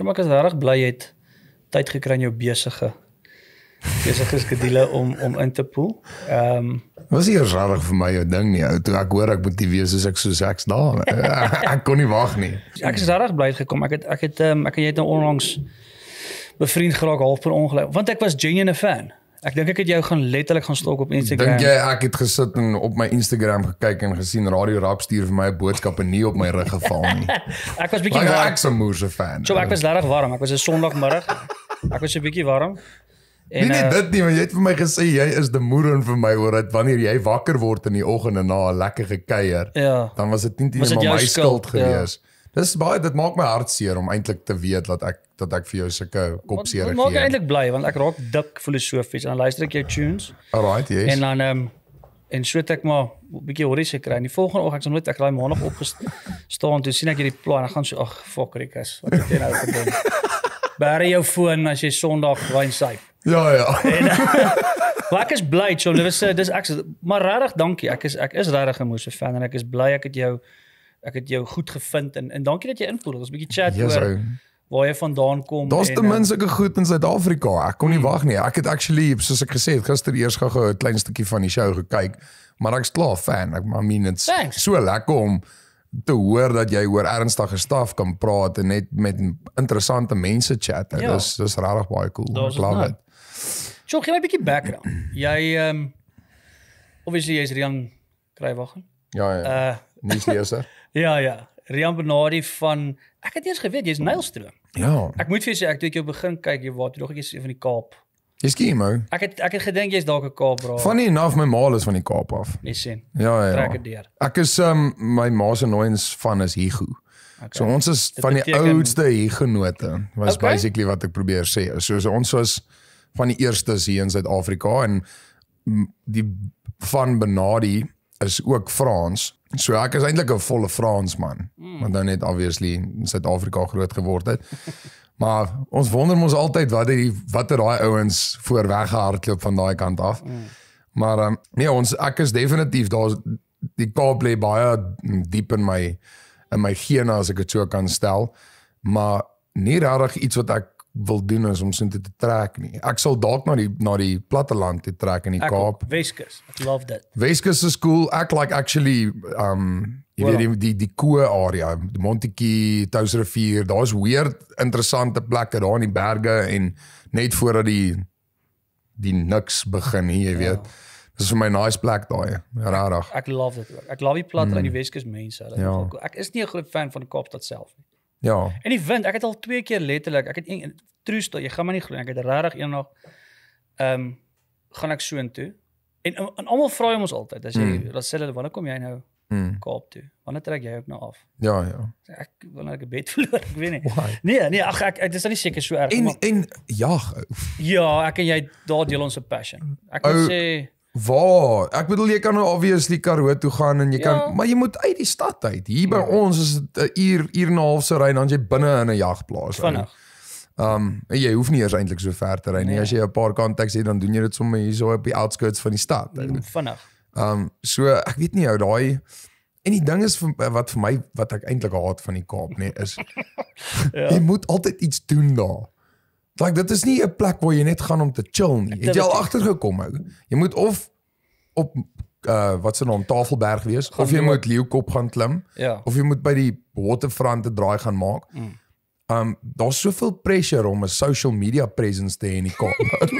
Jom ek is regtig bly jy het tyd gekry in jou besige besige skedule om om in te pool. Ehm um, Was hier rarig vir my jou ding nie. Toe ek hoor ek moet die wees soos ek so seks daar. ek kon nie wag nie. Ek is regtig bly gekom. Ek het ek het ehm um, ek en jy het nou onlangs bevriend geraak half per ongeluk want ek was genuine fan. Ek dink ek het jou gaan letterlik gaan stalk op Instagram. Dink jy ek het gesit en op my Instagram gekyk en gesien Radio Rap stuur vir my 'n boodskap en nie op my rug geval nie. ek was bietjie ja, warm. Ek was 'n Moorse fan. So ek was regtig warm. Ek was 'n Sondagmiddag. Ek was 'n bietjie warm. En nee, nee, eh, dit nie, maar jy het vir my gesê jy is die moeder vir my oor dat wanneer jy wakker word in die oggend en na 'n lekker gekuier, ja. dan was dit nie net my skuld, skuld geweest. Ja. Dis baie dit maak my hart seer om eintlik te weet dat ek dat ek vir jou sulke kopseer gee. Maak eintlik bly want ek raak dik filosofies en dan luister ek jou tunes. Alright, yes. En dan ehm um, en so ek maar 'n bietjie horrorse kry. En die volgende oggend ek sal nooit ek raai maandag opgestaan toe sien ek hierdie plan en ek gaan so ag fuck Rikus, wat het jy nou gedoen? Baie jou foon as jy Sondag wine syp. Ja ja. En, Black is bly, so dis dis ek maar regtig dankie. Ek is ek is regtig 'n moeë fan en ek is bly ek het jou ek het jou goed gevind en en dankie dat jy invoer. Ons 'n bietjie chat yes, ja, oor waar jy vandaan kom Daar's ten minste ehm, ek goed in Suid-Afrika. Ek kon nie mm. wag nie. Ek het actually soos ek gesê het gister eers gou-gou 'n klein stukkie van die show gekyk, maar ek's klaar fan. Ek maar I mean it's Thanks. so lekker om te hoor dat jy oor ernstige staf kan praat en net met interessante mense chat. Ja. Dit is dis regtig baie cool. Das Love it. Jy hoor jy 'n bietjie background. Jy ehm um, obviously jy's Rian Kruiwagen. Ja ja. Uh nie seker. Ja ja, Rian Benardi van ek het nie eens geweet jy's Nylstroom. Ja. Ek moet vir jou sê ek het jou begin kyk jy waar toe nog ek is van die Kaap. Jy's Kimo. Ek het ek het gedink jy's dalk 'n Kaap bra. Funny enough my ma is van die Kaap af. Nee sien. Ja ja. Trek dit deur. Ek is um, my ma se nooiens van is Higu. Okay. So ons is van die beteken... oudste Higunote was okay. basically wat ek probeer sê. So, so ons was van die eerstes hier in Suid-Afrika en die van Benardi is ook Frans. So ek is eintlik 'n volle Fransman, mm. want dan net obviously in Suid-Afrika groot geword het. maar ons wonder mos altyd wat die watter daai ouens voor weggehardloop van daai kant af. Mm. Maar um, nee, ons ek is definitief daar's die Kaap lê baie diep in my in my gene as ek dit so kan stel. Maar nie regtig iets wat ek wil doen is om sin te trek nie. Ek sal dalk na die na die platteland te trek in die ek Kaap. Weskus. I love that. Weskus is cool. Ek like actually um jy weet die die, die Koe area, die Montetjie, Touwsrivier, daar's weird interessante plekke daar in die berge en net voordat die die niks begin hier, jy ja. weet. Wow. Dit is vir my nice plek daai. Ja. Rarig. Ek love dit. Ek love die platte mm. in die Weskus mense. Hulle ja. ek is nie 'n groot fan van die Kaapstad self nie. Ja. En die wind, ek het al twee keer letterlik, ek het true story, jy gaan my nie glo, ek het regtig er eendag ehm um, gaan ek soontoe. En en almal vra hom ons altyd as jy mm. dan sê hulle wanneer kom jy nou mm. Kaap toe? Wanneer trek jy ook nou af? Ja, ja. Ek wanneer ek 'n bed verloor, ek weet nie. Why? Nee, nee, ag ek dis nou nie seker so erg nie. En maar, en jag. Ja, ek en jy daar deel ons 'n passion. Ek wil sê Waar? Ek bedoel jy kan nou obviously Karoo toe gaan en jy ja. kan ja. maar jy moet uit die stad uit. Hier by ja. ons is dit 'n eh, uur, uur en 'n half se ry en dan jy binne in 'n jagplaas. Vinnig. Ehm um, jy hoef nie eers eintlik so ver te ry nie. Nee. As jy 'n paar kontakte het dan doen jy dit sommer hier so op die outskirts van die stad. Mm, vinnig. Ehm um, so ek weet nie ou daai En die ding is vir, wat vir my wat ek eintlik haat van die Kaap nê nee, is ja. jy moet altyd iets doen daar. Like dit is nie 'n plek waar jy net gaan om te chill nie. Het jy al agtergekom ou? Jy moet of op uh wat se naam Tafelberg wees gaan of jy moet Leeukop gaan klim ja. of jy moet by die waterfront 'n draai gaan maak. Mm. Um daar's soveel pressure om 'n social media presence te hê in die Kaap.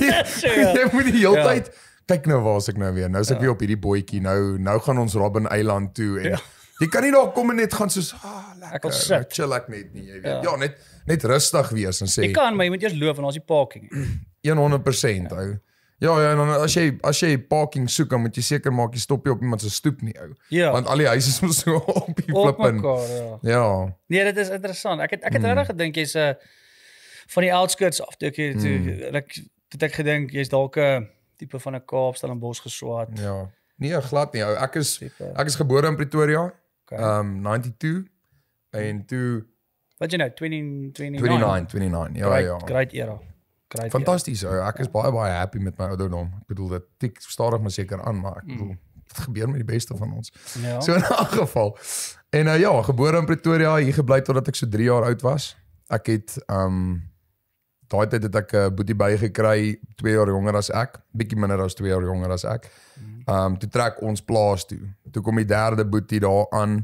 jy, sure. Ja. jy moet die hele ja. tyd ja. kyk nou waar's ek nou weer. Nou is ek ja. weer op hierdie bootjie. Nou nou gaan ons Robben Eiland toe en ja. jy kan nie daar kom en net gaan soos ah oh, lekker ek nou chill ek net nie jy weet. Ja, ja net net rustig wees en sê Ek kan maar jy moet eers loop en ons die parking. 100% ou. Ja ja en dan as jy as jy parking soek dan moet jy seker maak jy stop nie op iemand se stoep nie ou. Ja. Want al die huise is mos so op die flippin. Ja. ja. Nee, dit is interessant. Ek het ek het hmm. regtig gedink jy's 'n eh, van die outskirts af toe ek het hmm. ek het ek gedink jy's dalk 'n eh, tipe van 'n Kaapstad en Bos geswaat. Ja. Nee, glad nie ou. Ek is ek is gebore in Pretoria. Ehm okay. um, 92 en toe Wat jy nou 2029 29, 29. Ja, great, ja. Great era. Great. Fantasties. Ek is baie baie happy met my ouderdom. Ek bedoel dit tik stadig maar seker aan, maar ek bedoel dit gebeur met die beste van ons. Ja. So in 'n geval. En uh, ja, gebore in Pretoria, hier gebly totdat ek so 3 jaar oud was. Ek het um daai tyd het ek 'n uh, eh, boetie by gekry, 2 jaar jonger as ek, bietjie minder as 2 jaar jonger as ek. Um toe trek ons plaas toe. Toe kom die derde boetie daar aan.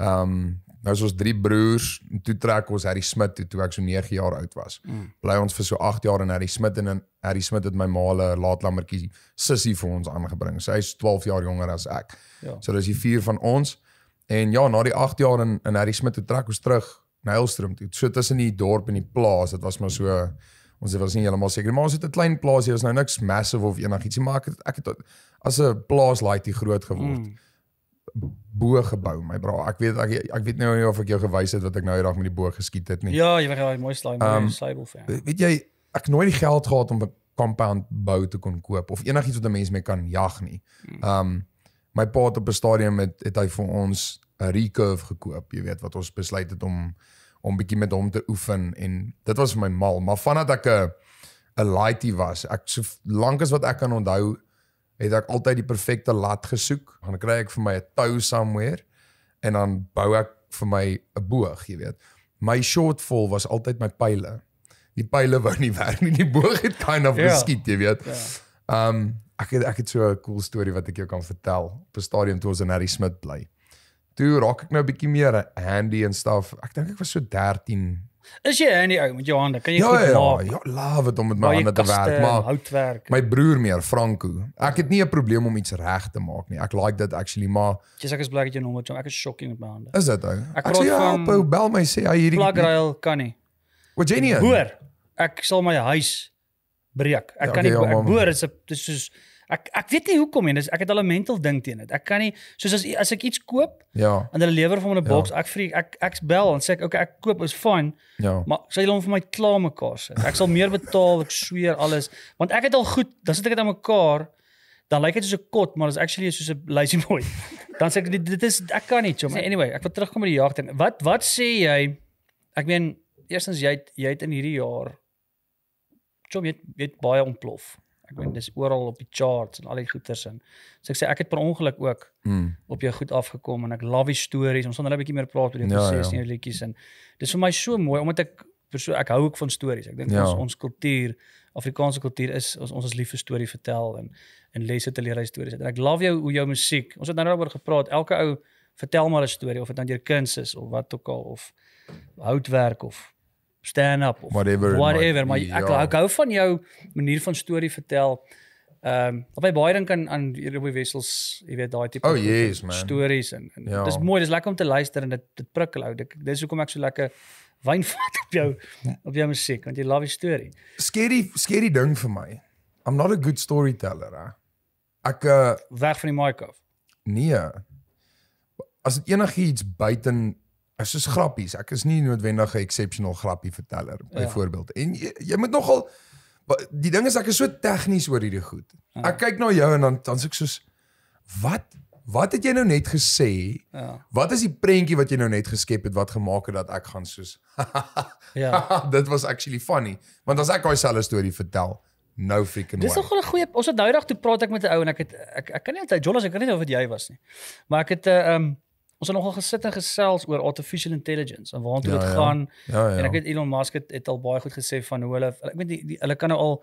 Um Nou so ons drie broers, toe trek ons Harry Smit toe, toe ek so 9 jaar oud was. Mm. Bly ons vir so 8 jaar in Harry Smit en in Harry Smit het my ma 'n laatlammertjie sussie vir ons aangebring. Sy is 12 jaar jonger as ek. Ja. So dis die vier van ons. En ja, na die 8 jaar in in Harry Smit het trek ons terug na Elstrom toe. So tussen die dorp en die plaas, dit was maar so ons was nie heeltemal seker, maar ons het 'n klein plaasie, ons nou niks massive of enigiets, maar ek het, ek het as 'n plaas laaitie groot geword. Mm bo gebou my bra. Ek weet ek ek weet nou nie of ek jou gewys het wat ek nou hierdag met die bo geskiet het nie. Ja, jy weet daai mooi slime, um, stable fan. Weet jy ek nooit die geld gehad om 'n compound bou te kon koop of enigiets wat 'n mens mee kan jag nie. Hmm. Ehm um, my pa het op 'n stadium met het hy vir ons 'n recurve gekoop, jy weet wat ons besluit het om om bietjie met hom te oefen en dit was vir my mal, maar vandat ek 'n 'n lightie was, ek so lank as wat ek kan onthou het ek altyd die perfekte lat gesoek. Dan kry ek vir my 'n tou somewhere en dan bou ek vir my 'n boog, jy weet. My shortfall was altyd my pile. Die pile wou nie werk nie. Die boog het kind of ja. geskiet, jy weet. Ehm um, ek het ek het so 'n cool storie wat ek jou kan vertel. Op 'n stadium toe ons in Harry Smith bly. Toe raak ek nou 'n bietjie meer handy en stuff. Ek dink ek was so 13, Is jy in die ou met jou hande? Kan jy ja, goed ja, maak? Ja, ja, love it om met my hande te werk, maar houtwerk. My broer meer Franco. Ek het nie 'n probleem om iets reg te maak nie. Ek like dit actually, maar Jy sê ek is blik jou nommer, ek is shocking met my hande. Is dit ou? Ek sê ja, ou, bel my sê hy hierdie plug rail kan nie. Wat genie? Hoor, ek sal my huis breek. Ek ja, okay, kan nie ja, boor, dit is soos Ek ek weet nie hoekom nie. Dis ek het al 'n mental ding teen dit. Ek kan nie soos as as ek iets koop ja en hulle lewer vir my 'n boks, ja. ek freak. Ek ek bel en sê ek okay, ek koop is fyn. Ja. Maar sê hulle hom vir my klaar mekaar sit. Ek sal meer betaal, ek sweer alles, want ek het al goed, dan sit ek dit aan mekaar. Dan lyk dit soos 'n kot, maar dit is actually soos 'n lazy boy. dan sê ek dit, dit is ek kan nie, chum. Anyway, ek wil terugkom by die jagting. Wat wat sê jy? Ek meen, eerstens jy het, jy het in hierdie jaar chum, jy het, jy het baie ontplof. Ek bedoel dis oral op die charts en al die goeters en so ek sê ek het per ongeluk ook mm. op jou goed afgekom en ek love stories. Ons gaan nou 'n bietjie meer praat oor die proses ja, ja. en die liedjies en dis vir my so mooi omdat ek persoon ek hou ook van stories. Ek dink ja. ons ons kultuur, Afrikaanse kultuur is ons ons is lief vir storie vertel en en lesse te leer uit stories. En ek love jou hoe jou musiek. Ons het nou daaroor gepraat. Elke ou vertel maar 'n storie of dit nou deur kuns is of wat ook al of houtwerk of stand up of whatever, whatever. My, maar ek ja. ek hou van jou manier van storie vertel. Ehm um, wat my baie dink aan aan Robbie Wessels, jy weet daai tipe oh, yes, stories en, en ja. dis mooi, dis lekker om te luister en dit dit prikkel ou. Dis hoekom ek so lekker wyn vat op jou op jou musiek want jy love die storie. Scary scary ding vir my. I'm not a good storyteller, hè. Ek uh, weg van die mic af. Nee. As dit enigiets buiten is soos grappies. Ek is nie noodwendig 'n exceptional grappie verteller ja. byvoorbeeld. Ja. En jy, jy moet nogal die ding is ek is so tegnies oor hierdie goed. Ja. Ek kyk na jou en dan dan sê ek soos wat wat het jy nou net gesê? Ja. Wat is die prentjie wat jy nou net geskep het wat gemaak het dat ek gaan soos Ja. dit was actually funny. Want as ek daai selfe storie vertel No freaking way. Dis nogal 'n goeie ons het nou dag toe praat ek met 'n ou en ek het ek ek kan nie onthou Jonas ek kan nie onthou wat jy was nie. Maar ek het 'n uh, eh, um, ehm, ons het nogal gesit en gesels oor artificial intelligence en waartoe ja, dit ja, ja. gaan. Ja, ja. En ek weet Elon Musk het, het al baie goed gesê van hoe hulle ek weet die, die hulle kan nou al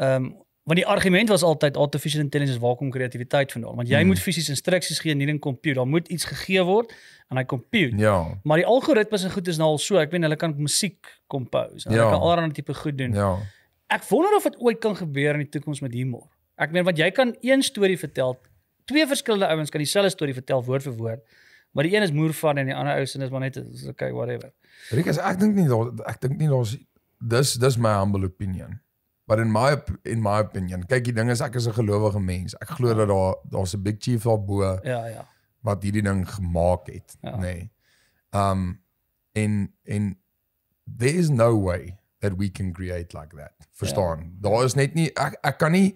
ehm um, want die argument was altyd artificial intelligence waar kom kreatiwiteit vandaan? Want jy hmm. moet fisies instruksies gee in 'n komputer, daar moet iets gegee word en hy compute. Ja. Maar die algoritmes en goed is nou al so, ek weet hulle kan musiek compose en ja. hulle kan allerlei tipe goed doen. Ja. Ek wonder of dit ooit kan gebeur in die toekoms met humor. Ek meen want jy kan een storie vertel twee verskillende ouens kan dieselfde storie vertel woord vir woord. Maar die een is moer van en die ander ou se is maar net is okay whatever. Rick, as, ek dink nie daar ek dink nie daar's dis dis my humble opinion. But in my in my opinion, kyk die ding is ek is 'n gelowige mens. Ek glo dat daar daar's 'n big chief daarbo. Ja, ja. wat hierdie ding gemaak het, ja. nê. Nee. Um en en there is no way that we can create like that. Verstaan? Ja. Daar is net nie ek ek kan nie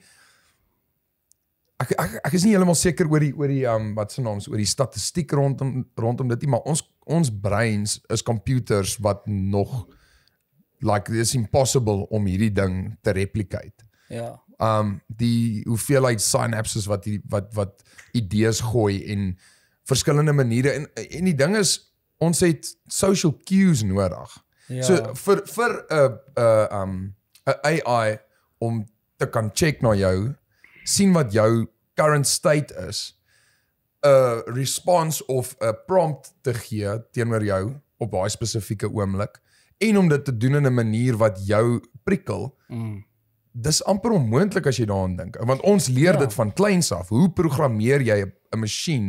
ek ek ek is nie heeltemal seker oor die oor die um wat se naam is oor die statistiek rondom rondom dit nie, maar ons ons breins is computers wat nog like it's impossible om hierdie ding te replicate. Ja. Um die hoeveelheid synapses wat die, wat wat idees gooi en verskillende maniere en en die ding is ons het social cues nodig. Ja. So vir vir eh, eh, ehm, 'n uh, uh um 'n AI om te kan check na jou sien wat jou current state is 'n response of 'n prompt te gee teenoor jou op daai spesifieke oomblik en om dit te doen in 'n manier wat jou prikkel. Mm. Dis amper onmoontlik as jy daaraan dink, want ons leer ja. dit van kleins af. Hoe programmeer jy 'n masjien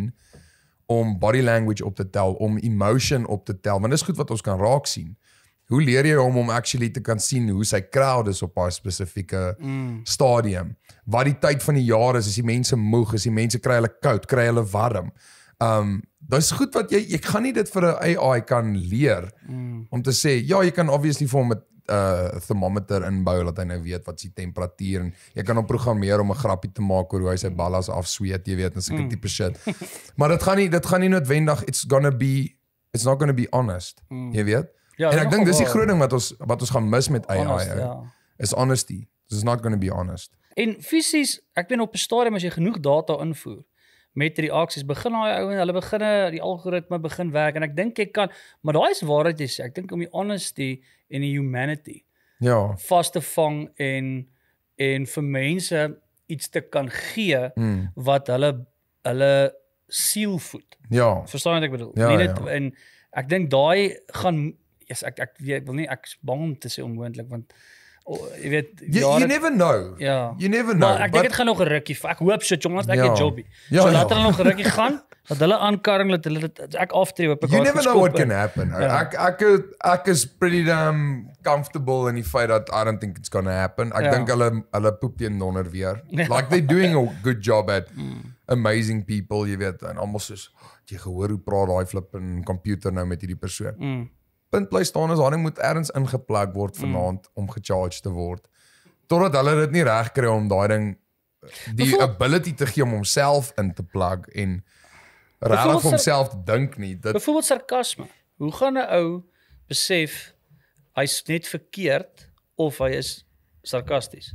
om body language op te tel, om emotion op te tel? Want dis goed wat ons kan raak sien. Hoe leer jy hom om actually te kan sien hoe sy crowd is op 'n spesifieke mm. stadium? Wat die tyd van die jaar is, is die mense moeg, is die mense kry hulle koud, kry hulle warm. Um dis goed wat jy ek gaan nie dit vir 'n AI kan leer mm. om te sê ja, jy kan obviously vir hom 'n uh, thermometer inbou dat hy nou weet wat sy temperatuur en jy kan hom programmeer om 'n grappie te maak oor hoe hy sy ballas afsweet, jy weet, en so 'n mm. tipe shit. Maar dit gaan nie dit gaan nie noodwendig it's going to be it's not going to be honest. Mm. Jy weet? Ja, en ek dink dis die groot ding wat ons wat ons gaan mis met AI. Honest, AI ja. Is honesty. This is not going to be honest. En fisies, ek weet op 'n stadium as jy genoeg data invoer met reaksies begin daai ou en hulle begin die algoritme begin werk en ek dink jy kan, maar daai is waarheid jy sê. Ek dink om die honesty en die humanity ja, vas te vang en en vir mense iets te kan gee mm. wat hulle hulle siel voed. Ja. Verstaan wat ek bedoel? Ja, nie net ja. en ek dink daai gaan yes, ek ek weet ek wil nie ek is bang om te sê onmoontlik want oh, jy weet jy you, you het, never know. Ja. You never know. Maar ek dink dit gaan nog 'n rukkie. Ek hoop so jongens, ek ja. het jobie. Ja, so ja, later ja. nog 'n rukkie gaan dat hulle aankarring dat hulle dit ek aftree op 'n You never know what can happen. Ja. Ek ek ek is pretty damn comfortable in die feit dat I don't think it's going to happen. Ek ja. dink hulle hulle poep teen nonder weer. Like they doing a good job at mm. amazing people, jy weet, en almal soos jy gehoor hoe praat daai flip in komputer nou met hierdie persoon. Mm punt bly staan is Haring moet ergens ingeplak word mm. vanaand mm. om gecharge te word totdat hulle dit nie reg kry om daai ding die Bevol ability te gee om homself in te plak en regtig homself dink nie dit Byvoorbeeld sarkasme. Hoe gaan 'n ou besef hy's net verkeerd of hy is sarkasties?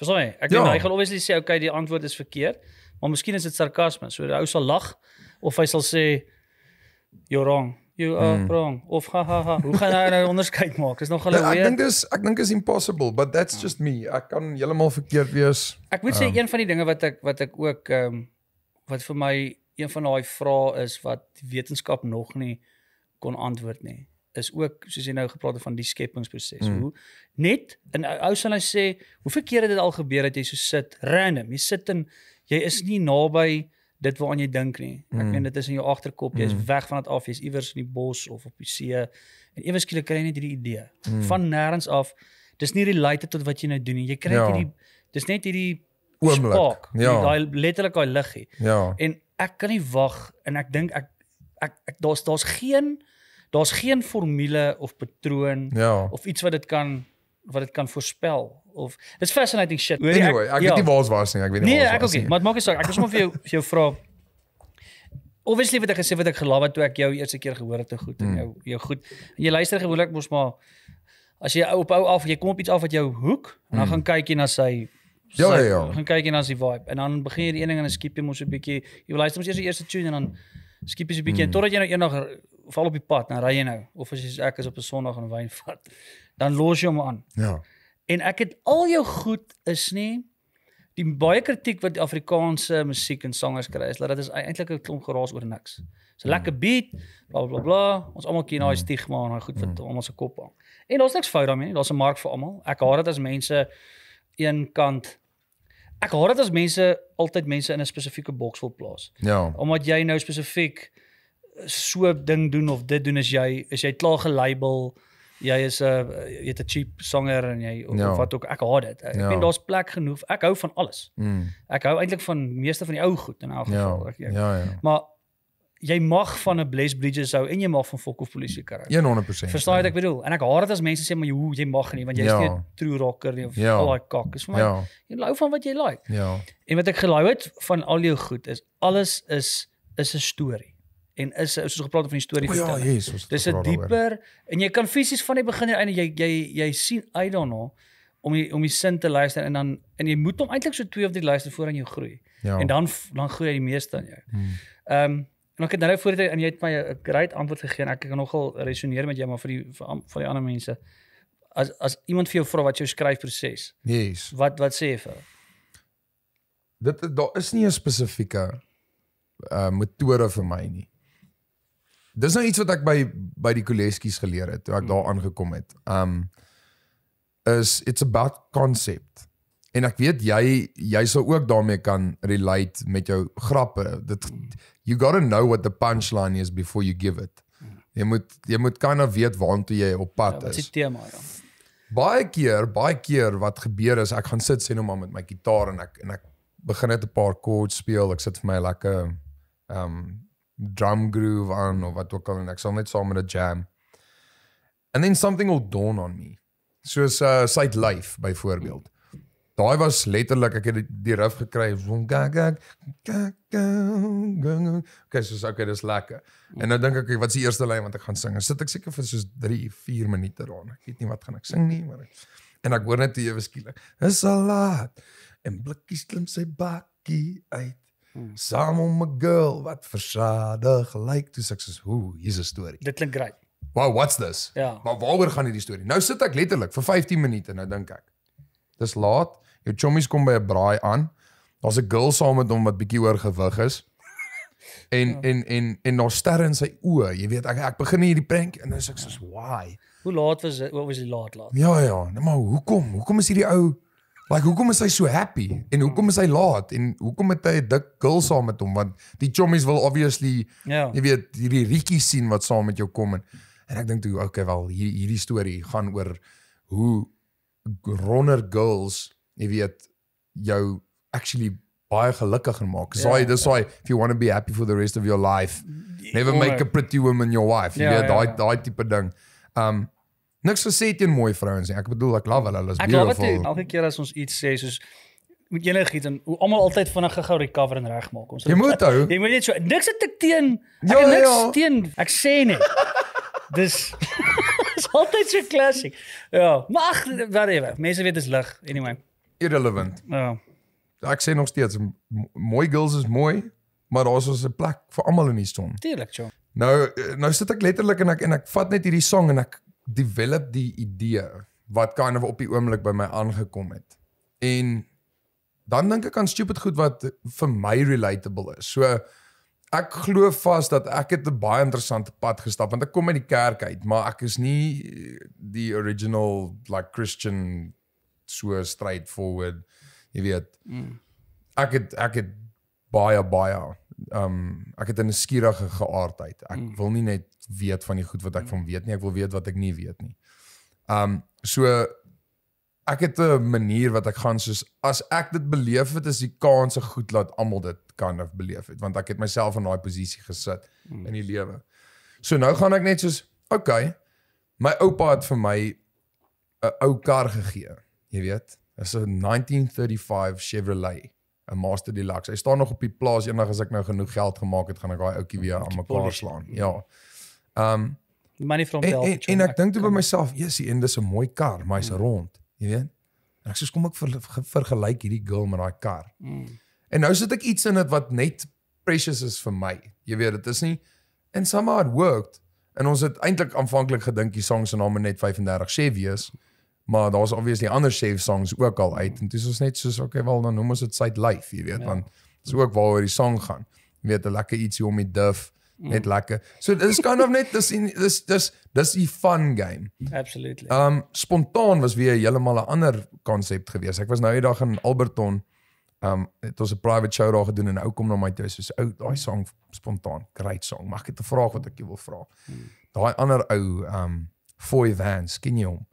Versoei, ek dink ja. hy gaan obviously sê okay die antwoord is verkeerd, maar miskien is dit sarkasme. So die ou sal lag of hy sal sê you're wrong you are mm. wrong of ha ha ha hoe gaan hy nou onderskeid maak is nog hulle nou, weer ek dink dis ek dink is impossible but that's just me ek kan heeltemal verkeerd wees ek moet um, sê ehm. een van die dinge wat ek wat ek ook ehm um, wat vir my een van daai vrae is wat wetenskap nog nie kon antwoord nie is ook soos jy nou gepraat het van die skepingsproses mm. hoe net in ou sal hy nou sê hoe verkeerd het dit al gebeur dat jy so sit random jy sit in jy is nie naby dit waaraan jy dink nie. Ek mm. meen hmm. dit is in jou agterkop, jy is mm. weg van dit af, jy's iewers in die bos of op die see en ewe skielik kry jy net hierdie idee mm. van nêrens af. Dis nie related tot wat jy nou doen nie. Jy kry ja. hierdie dis net hierdie oomblik. Ja. Daai letterlik daai liggie. Ja. En ek kan nie wag en ek dink ek ek, ek daar's daar's geen daar's geen formule of patroon ja. of iets wat dit kan wat dit kan voorspel of dis fascinating shit. Anyway, nee, ek, ek, ek ja. weet nie ja. waar ons was nie, ek weet nie waar nee, ons nee, was nie. Nee, ek ook nie, maar maak nie saak, ek wou sommer vir jou, jou vra Obviously wat ek gesê wat ek gelaat het toe ek jou eerste keer gehoor het te goed en hmm. jou jou goed. Jy luister gewoonlik mos maar as jy op ou af, jy kom op iets af wat jou hoek en dan hmm. gaan kyk jy na sy Ja ja ja. gaan kyk jy na sy vibe en dan begin jy die een ding en dan skiep jy mos 'n bietjie. Jy luister mos eers die eerste tune en dan skiep jy 'n bietjie mm. totdat jy nou eendag of al op die pad, dan ry jy nou. Of as jy ek is op 'n Sondag en wyn vat, dan los jy hom aan. Ja. En ek het al jou goed is nie die baie kritiek wat Afrikaanse musiek en sangers kry is dat dit is eintlik 'n klomp geraas oor niks. So hmm. lekker beat, bla bla bla. Ons almal ken daai hmm. stigma en daai goed wat om hmm. ons se kop hang. En daar's niks fout daarmee nie. Daar's 'n mark vir almal. Ek haat dit as mense een kant Ek hoor dit as mense altyd mense in 'n spesifieke boks wil plaas. Ja. Omdat jy nou spesifiek so ding doen of dit doen as jy as jy klaar gelabel jy is 'n uh, eh, jy't 'n cheap sanger en jy of, no. Ja. of wat ook ek haat dit. Ek ja. vind no. daar's plek genoeg. Ek hou van alles. Mm. Ek hou eintlik van meeste van die ou goed in elk ja. geval. Ja. Ja ja. Maar Jy mag van 'n Bless Bridges hou en jy mag van Fokof Polisie kar. 100%. Verstaan jy wat ek bedoel? En ek haat dit as mense sê maar hoe jy mag nie want jy ja. is nie 'n true rocker nie of ja. al daai kak. Dis vir my. Ja. Jy hou van wat jy like. Ja. En wat ek gelou het van al jou goed is alles is is 'n storie en is soos gepraat van die storie ja, vertel. Oh, ja, Jesus, dis 'n dieper en jy kan fisies van die begin af einde jy jy jy sien I don't know om die, om die sin te luister en dan en jy moet hom eintlik so twee of drie luister voor aan jou groei. Ja. En dan dan groei hy die meeste aan jou. Hmm. Ehm um, en ek het nou voor dit en jy het my 'n great antwoord gegee en ek kan nogal resoneer met jou maar vir die vir, vir die ander mense as as iemand vir jou vra wat jou skryfproses. Yes. Wat wat sê jy vir hulle? Dit daar is nie 'n spesifieke uh eh, metode vir my nie dis nou iets wat ek by by die Koleskies geleer het toe ek hmm. daar aangekom het. Um is it's about concept. En ek weet jy jy sal ook daarmee kan relate met jou grappe. Dit you got to know what the punchline is before you give it. Hmm. Jy moet jy moet kan of weet waartoe jy op pad ja, is. Ja, dit is tema ja. Baie keer, baie keer wat gebeur is ek gaan sit sê nou maar met my gitaar en ek en ek begin net 'n paar chords speel. Ek sit vir my lekker um drum groove aan of wat ook al en ek sal net saam met 'n jam. And then something will dawn on me. Soos uh site life byvoorbeeld. Daai was letterlik ek het die riff gekry van gag gag gag gag. Okay, so okay, dis lekker. En nou dink ek wat is die eerste lyn wat ek gaan sing? Ek sit ek seker vir soos 3, 4 minute daaraan. Ek weet nie wat gaan ek sing nie, maar ek, en ek hoor net ewe skielik. Dis 'n lot. En blikkies klim sy bakkie uit. Hmm. Saam om my girl wat versadig lyk, like, toe sê ek soos, "Hoe, hier's 'n storie." Dit klink reg. Wow, what's this? Ja. Maar waaroor gaan hierdie storie? Nou sit ek letterlik vir 15 minute nou dink ek. Dis laat. Jou chommies kom by 'n braai aan. Daar's 'n girl saam met hom wat bietjie oorgewig is. En, ja. en en en en daar ster in sy oë. Jy weet, ek ek begin hierdie prank en nou sê ek soos, ja. "Why?" Hoe laat was dit? Wat was die laat laat? Ja, ja. Nou maar hoekom? Hoekom is hierdie ou Like hoekom is hy so happy en hoekom is hy laat en hoekom het hy 'n dik girl saam met hom want die chommies wil obviously yeah. Ja. jy weet hierdie retjie sien wat saam met jou kom en en ek dink toe okay wel hier, hierdie storie gaan oor hoe runner girls jy weet jou actually baie gelukkiger maak. Yeah, ja. Saai, dis why if you want to be happy for the rest of your life never make a pretty woman your wife. Jy yeah, ja, weet yeah, daai yeah. daai tipe ding. Um Niks gesê teen mooi vrouens nie. Ek bedoel ek love hulle, hulle is ek beautiful. Ek love dit elke keer as ons iets sê soos moet enigiets en hoe almal altyd vinnig gou-gou recover en regmaak. Ons Jy moet hou. Jy moet net so niks het ek teen ek jo, ja, niks jo. Ja. teen ek sê net. Dis is altyd so klassiek. Ja, maar ag, whatever. Mense weet dit is lig anyway. Irrelevant. Ja. Ek sê nog steeds mooi girls is mooi, maar daar's ons 'n plek vir almal in die son. Tuurlik, ja. Nou eh, nou sit ek letterlik en ek en ek vat net hierdie song en ek develop die idee wat kind of op die oomblik by my aangekom het. En dan dink ek aan stupid goed wat vir my relatable is. So ek glo vas dat ek het 'n baie interessante pad gestap want ek kom uit die kerk uit, maar ek is nie die original like Christian so straightforward, jy weet. Mm. Ek het ek het baie baie ehm um, ek het 'n skierige geaardheid. Ek mm. wil nie net weet van die goed wat ek mm. van weet nie. Ek wil weet wat ek nie weet nie. Um so ek het 'n manier wat ek gaan soos as ek dit beleef het is die kans se goed laat almal dit kan of beleef het want ek het myself in daai posisie gesit mm. in die lewe. So nou gaan ek net soos okay. My oupa het vir my 'n ou kar gegee. Jy weet, is 'n 1935 Chevrolet, 'n Master Deluxe. Hy staan nog op die plaas eendag as ek nou genoeg geld gemaak het, gaan ek daai ouetjie weer aan mekaar slaan. Ja. Yeah. Um money from hell. En, en, en ek dink toe by myself, jissie, en dis 'n mooi kar, maar hy's mm. rond, jy weet. En ek sê kom ek ver, ver, vergelyk hierdie girl met daai kar. Mm. En nou sit ek iets in dit wat net precious is vir my. Jy weet, dit is nie in some hard worked en ons het eintlik aanvanklik gedink die song se naam moet net 35 sê wees. Maar daar's obviously ander Chef songs ook al uit en dis ons net soos okay wel dan noem ons dit Side Life, jy weet, ja. want dis ook waaroor die song gaan. Jy weet, 'n lekker ietsie om die duf. Mm mm. net lekker. So dis kan kind of net dis dis dis dis 'n fun game. Absolutely. Ehm um, spontaan was weer heeltemal 'n ander konsep gewees. Ek was nou eendag in Alberton. Ehm um, het ons 'n private show daar gedoen en 'n ou kom na my toe soos ou daai song spontaan, great song. Mag ek dit vra wat ek jou wil vra? Mm. Daai ander ou ehm um, Foy Vance, ken jy hom?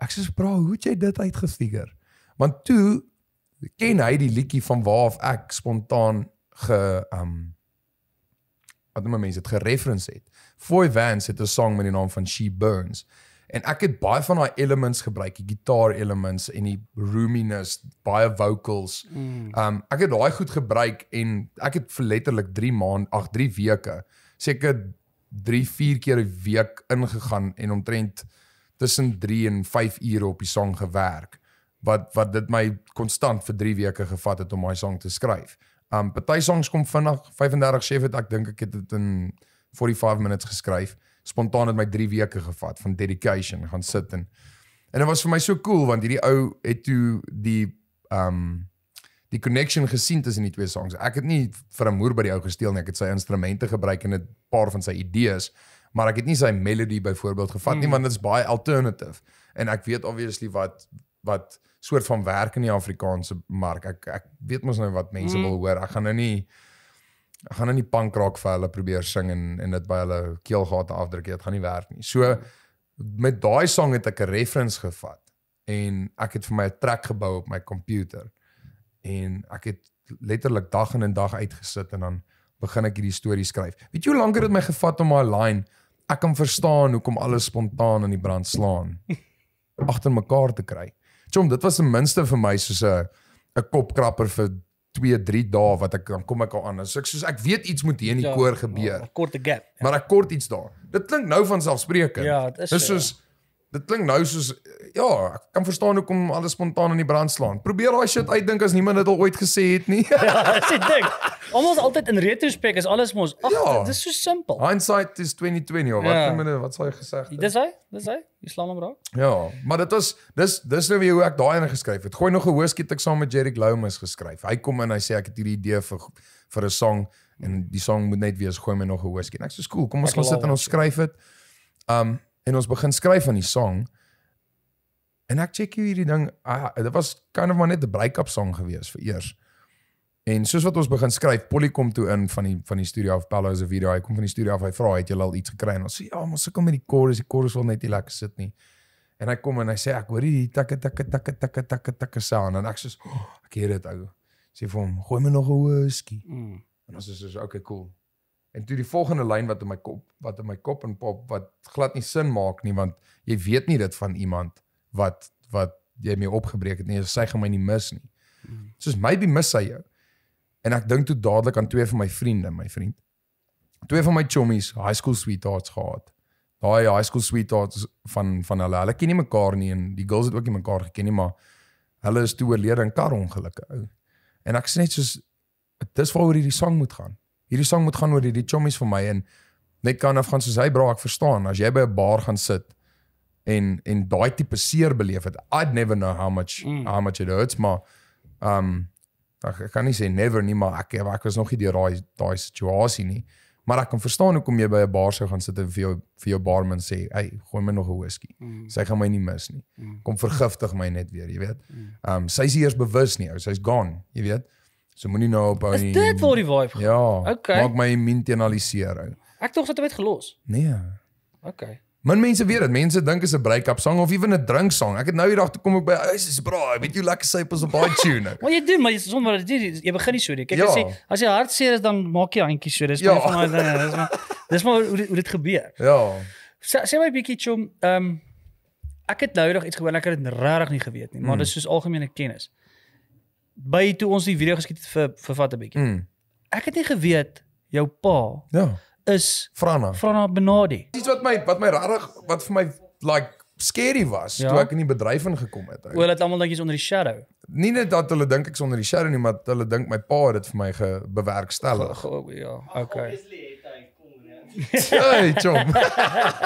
Ek sê bra, hoe het jy dit uitgefigure? Want toe ken hy die liedjie van waar af ek spontaan ge ehm um, wat nou mense dit gereference het. Foy Vance het 'n song met die naam van She Burns en ek het baie van haar elements gebruik, die gitaar elements en die roominess, baie vocals. Mm. Um ek het daai goed gebruik en ek het vir letterlik 3 maande, ag 3 weke seker 3 4 keer 'n week ingegaan en omtrent tussen 3 en 5 ure op die song gewerk wat wat dit my konstant vir 3 weke gevat het om my song te skryf. Um party songs kom vinnig 35 sê dit ek dink ek het dit in 45 minutes geskryf. Spontaan het my 3 weke gevat van dedication gaan sit en en dit was vir my so cool want hierdie ou het toe die um die connection gesien tussen die twee songs. Ek het nie vir 'n moer by die ou gesteel nie. Ek het sy instrumente gebruik en 'n paar van sy idees, maar ek het nie sy melody byvoorbeeld gevat hmm. nie want dit is baie alternative. En ek weet obviously wat wat soort van werk in die Afrikaanse mark. Ek ek weet mos nou wat mense mm. wil hoor. Ek gaan nou nie ek gaan nou nie punk rock vir hulle probeer sing en en dit by hulle keelgate afdruk nie. Dit gaan nie werk nie. So met daai sang het ek 'n reference gevat en ek het vir my 'n track gebou op my komputer en ek het letterlik dag in en dag uitgesit en dan begin ek hierdie storie skryf. Weet jy hoe lank dit my gevat om my line ek kan verstaan hoekom alles spontaan in die brand slaan agter mekaar te kry. Chom, dit was ten minste vir my soos 'n 'n kopkrapper vir 2, 3 dae wat ek dan kom ek al aan. So ek soos ek weet iets moet hier in die ja, koor gebeur. 'n Korte gap. Ja. Maar ek kort iets daar. Dit klink nou van selfspreekend. Ja, dit is. Dis soos ja. Dit klink nou soos ja, ek kan verstaan hoekom alles spontaan in die brand slaan. Probeer daai shit uitdink as niemand dit al ooit gesê het nie. ja, as jy dink. Almoes altyd in retrospek is alles mos, ag, ja. dis so simpel. Hindsight is 2020 of wat iemand ja. wat sou hy gesê het. Dis hy? Dis hy? Jy slaan hom raak? Ja, maar dit was dis dis nou weer hoe ek daai ene geskryf het. Gooi nog 'n hoeskiet ek saam met Jerry Glowmus geskryf. Hy kom in en hy sê ek het hierdie idee vir vir 'n song en die song moet net wees gooi my nog 'n hoeskiet. Ek sê so, cool, kom ons gaan sit en ons skryf dit. Um en ons begin skryf aan die song en ek check hierdie ding ah, dit was kind of maar net 'n breakup song geweest vir eers en soos wat ons begin skryf Polly kom toe in van die van die studio af Paulo is 'n video hy kom van die studio af hy vra het jy al iets gekry en ons sê ja ons sukkel met die chorus die chorus wil net nie lekker sit nie en hy kom en hy sê ek hoor hierdie takke takke takke takke takke takke sound en ek sê oh, ek hoor dit ou sê vir hom gooi my nog 'n whisky mm. en ons sê so okay cool En toe die volgende lyn wat in my kop wat in my kop en pop wat glad nie sin maak nie want jy weet nie dit van iemand wat wat jy mee opgebreek het nie. Sy gaan my nie mis nie. Hmm. Soos maybe mis sy jou. En ek dink toe dadelik aan twee van my vriende, my vriend. Twee van my chommies, high school sweethearts gehad. Daai high school sweethearts van van hulle, hulle ken nie mekaar nie en die girls het ook nie mekaar geken nie, maar hulle is toe oorlede in karongelukke ou. Hmm. En ek sê net soos dis waaroor hierdie sang moet gaan hierdie sang moet gaan oor hierdie chommies vir my en net kan afgaan soos hy braak verstaan as jy by 'n bar gaan sit en en daai tipe seer beleef het i'd never know how much mm. how much it hurts maar um ek kan nie sê never nie maar ek ek was nog nie deur daai daai situasie nie maar ek kan verstaan hoekom jy by 'n bar sou gaan sit en vir jou vir jou barman sê hey gooi my nog 'n whisky mm. sy gaan my nie mis nie mm. kom vergiftig my net weer jy weet mm. um sy's eers bewus nie ou sy's gone jy weet mm. So moenie nou ophou nie. Dit word die vibe. Ja. Okay. Maak my immuun teen al die seer ou. Ek dink dit het gelos. Nee. Okay. Min mense weet dit. Mense dink is 'n break-up song of ewen 'n drink song. Ek het nou hierdag toe kom ek by huis is bra, weet jy lekker sypels op baie tune nou. Wat jy doen, maar jy is sommer jy, jy begin nie so nie. Kyk ja. as jy as jy hartseer is dan maak jy handjies so. Dis ja. van my dinge. Dis maar dis maar hoe dit, hoe dit gebeur. Ja. Sê, sê my bietjie chom, ehm um, ek het nou nog iets gehoor. Ek het dit regtig nie geweet nie, maar hmm. dis soos algemene kennis by toe ons die video geskiet vir vir vat 'n bietjie. Mm. Ek het nie geweet jou pa ja is Frana. Frana Benadi. Dis wat my wat my regtig wat vir my like skerry was ja. toe ek in die bedryf ingekom het. O, dit almal dink jy's onder die shadow. Nie net dat hulle dink ek's onder die shadow nie, maar hulle dink my pa het dit vir my bewerkstellig. O, ja, okay. Hey, chom.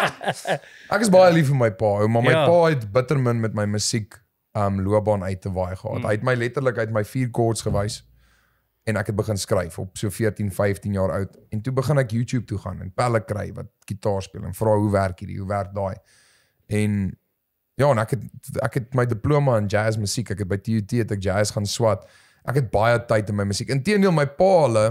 ek is baie lief vir my pa, maar my ja. pa het bitter min met my musiek um loopbaan uit te waai gehad. Mm. Hy het my letterlik uit my vier chords gewys en ek het begin skryf op so 14, 15 jaar oud en toe begin ek YouTube toe gaan en pelle kry wat gitaar speel en vra hoe werk hierdie, hoe werk daai. En ja, en ek het ek het my diploma in jazz musiek, ek het by TUT het ek jazz gaan swat. Ek het baie tyd in my musiek. Inteendeel my pa hulle,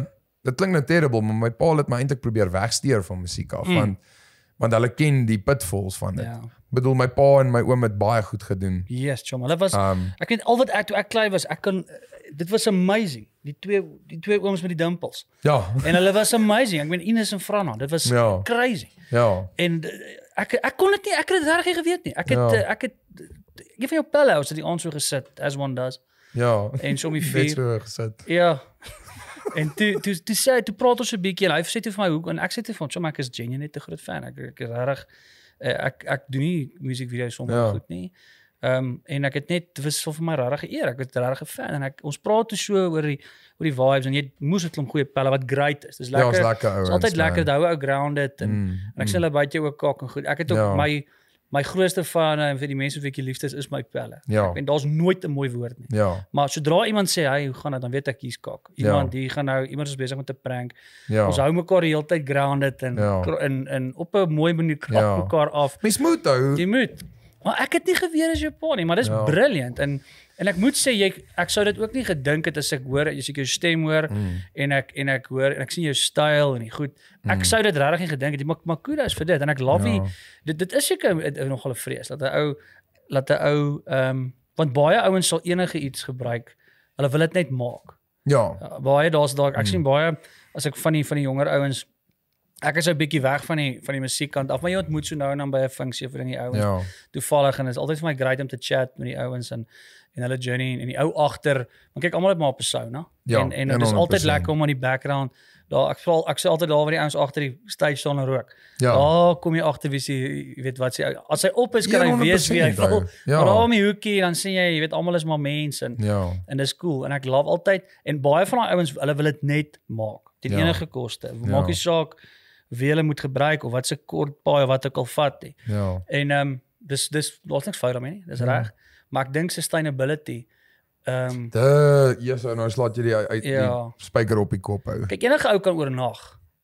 dit klink nou terrible, maar my pa het my eintlik probeer wegsteer van musiek af mm. want want hulle ken die pitfalls van dit. Yeah. Ja bedoel my pa en my oom het baie goed gedoen. Yes, chom. Hulle was um, ek weet al wat ek toe ek klein was, ek kan dit was amazing. Die twee die twee ooms met die dimpels. Ja. En hulle was amazing. Ek meen Ines en Franna, dit was ja. crazy. Ja. En eh, ek ek kon dit nie ek het dit regtig geweet nie. Ek het ja. Eh, ek het jy eh, van jou pelle ons het die aand so gesit as one does. Ja. En so my vier. Net so gesit. Ja. en tu tu tu sê tu praat ons 'n bietjie en hy sê toe vir my hoekom en ek sê toe vir hom, "Sjoe, ek is genuinely 'n groot fan. Ek ek is regtig Eh, ek ek doen nie musiekvideo's sonder ja. goed nie. Ehm um, en ek het net dis so vir my regtig eer. Ek het regtig 'n fan en ek ons praat te so oor die oor die vibes en jy moes dit 'n goeie pelle wat great is. Dis ja, lekker. Ja, lekker ouwens, is altyd lekker te hou ou grounded en, mm, en ek mm. sê hulle byt jou ook kak en goed. Ek het ook ja. my my grootste fane en vir die mense wat ek liefste is, is my pelle. Ja. Ek weet daar's nooit 'n mooi woord nie. Ja. Maar sodra iemand sê, "Hey, hoe gaan dit?" dan weet ek hier's kak. Ja. Iemand ja. die gaan nou iemand is besig met 'n prank. Ja. Ons hou mekaar die hele tyd grounded en ja. in in op 'n mooi manier krap ja. mekaar af. Mens moet hou. Jy moet. Maar ek het nie geweet as jy pa nie, maar dis ja. brilliant en En ek moet sê jy ek sou dit ook nie gedink het as ek hoor as ek jou stem hoor mm. en ek en ek hoor en ek sien jou styl en die goed. Ek mm. sou dit regtig nie gedink het. Maar Makuda is vir dit en ek love hy. Ja. Dit dit is seker nogal 'n vrees dat 'n ou dat 'n ou ehm um, want baie ouens sal enige iets gebruik. Hulle wil dit net maak. Ja. Eh, baie daar's dalk ek mm. sien baie as ek van die van die jonger ouens Ek is 'n bietjie weg van die van die musiekkant af, maar jy ontmoet so nou en dan by 'n funksie vir die ouens. Ja. Toevallig en is altyd vir my great om te chat met die ouens en en hulle journey en, en die ou agter, maar kyk almal het maar op 'n persona. Ja, en en dit is altyd lekker om aan die background daar ek val ek sê altyd daar waar die ouens agter die stage staan en rook. Ja. Daar kom jy agter wie jy weet wat sy as sy op is kan jy weet wie hy wil. Ja. Maar daar om die hoekie dan sien jy, jy weet almal is maar mense en ja. en dis cool en ek love altyd en baie van daai ouens hulle wil dit net maak. Dit ja. enige koste. Ja. Maak nie ja. saak wie hulle moet gebruik of wat se kort paai of wat ook al vat nie. Ja. En ehm um, dis dis laat niks fout daarmee nie. Dis ja. reg maar ek dink sustainability ehm um, da yes, nou slaat jy die uit ja. die spyker op die kop hou. Kyk enige ou kan oornag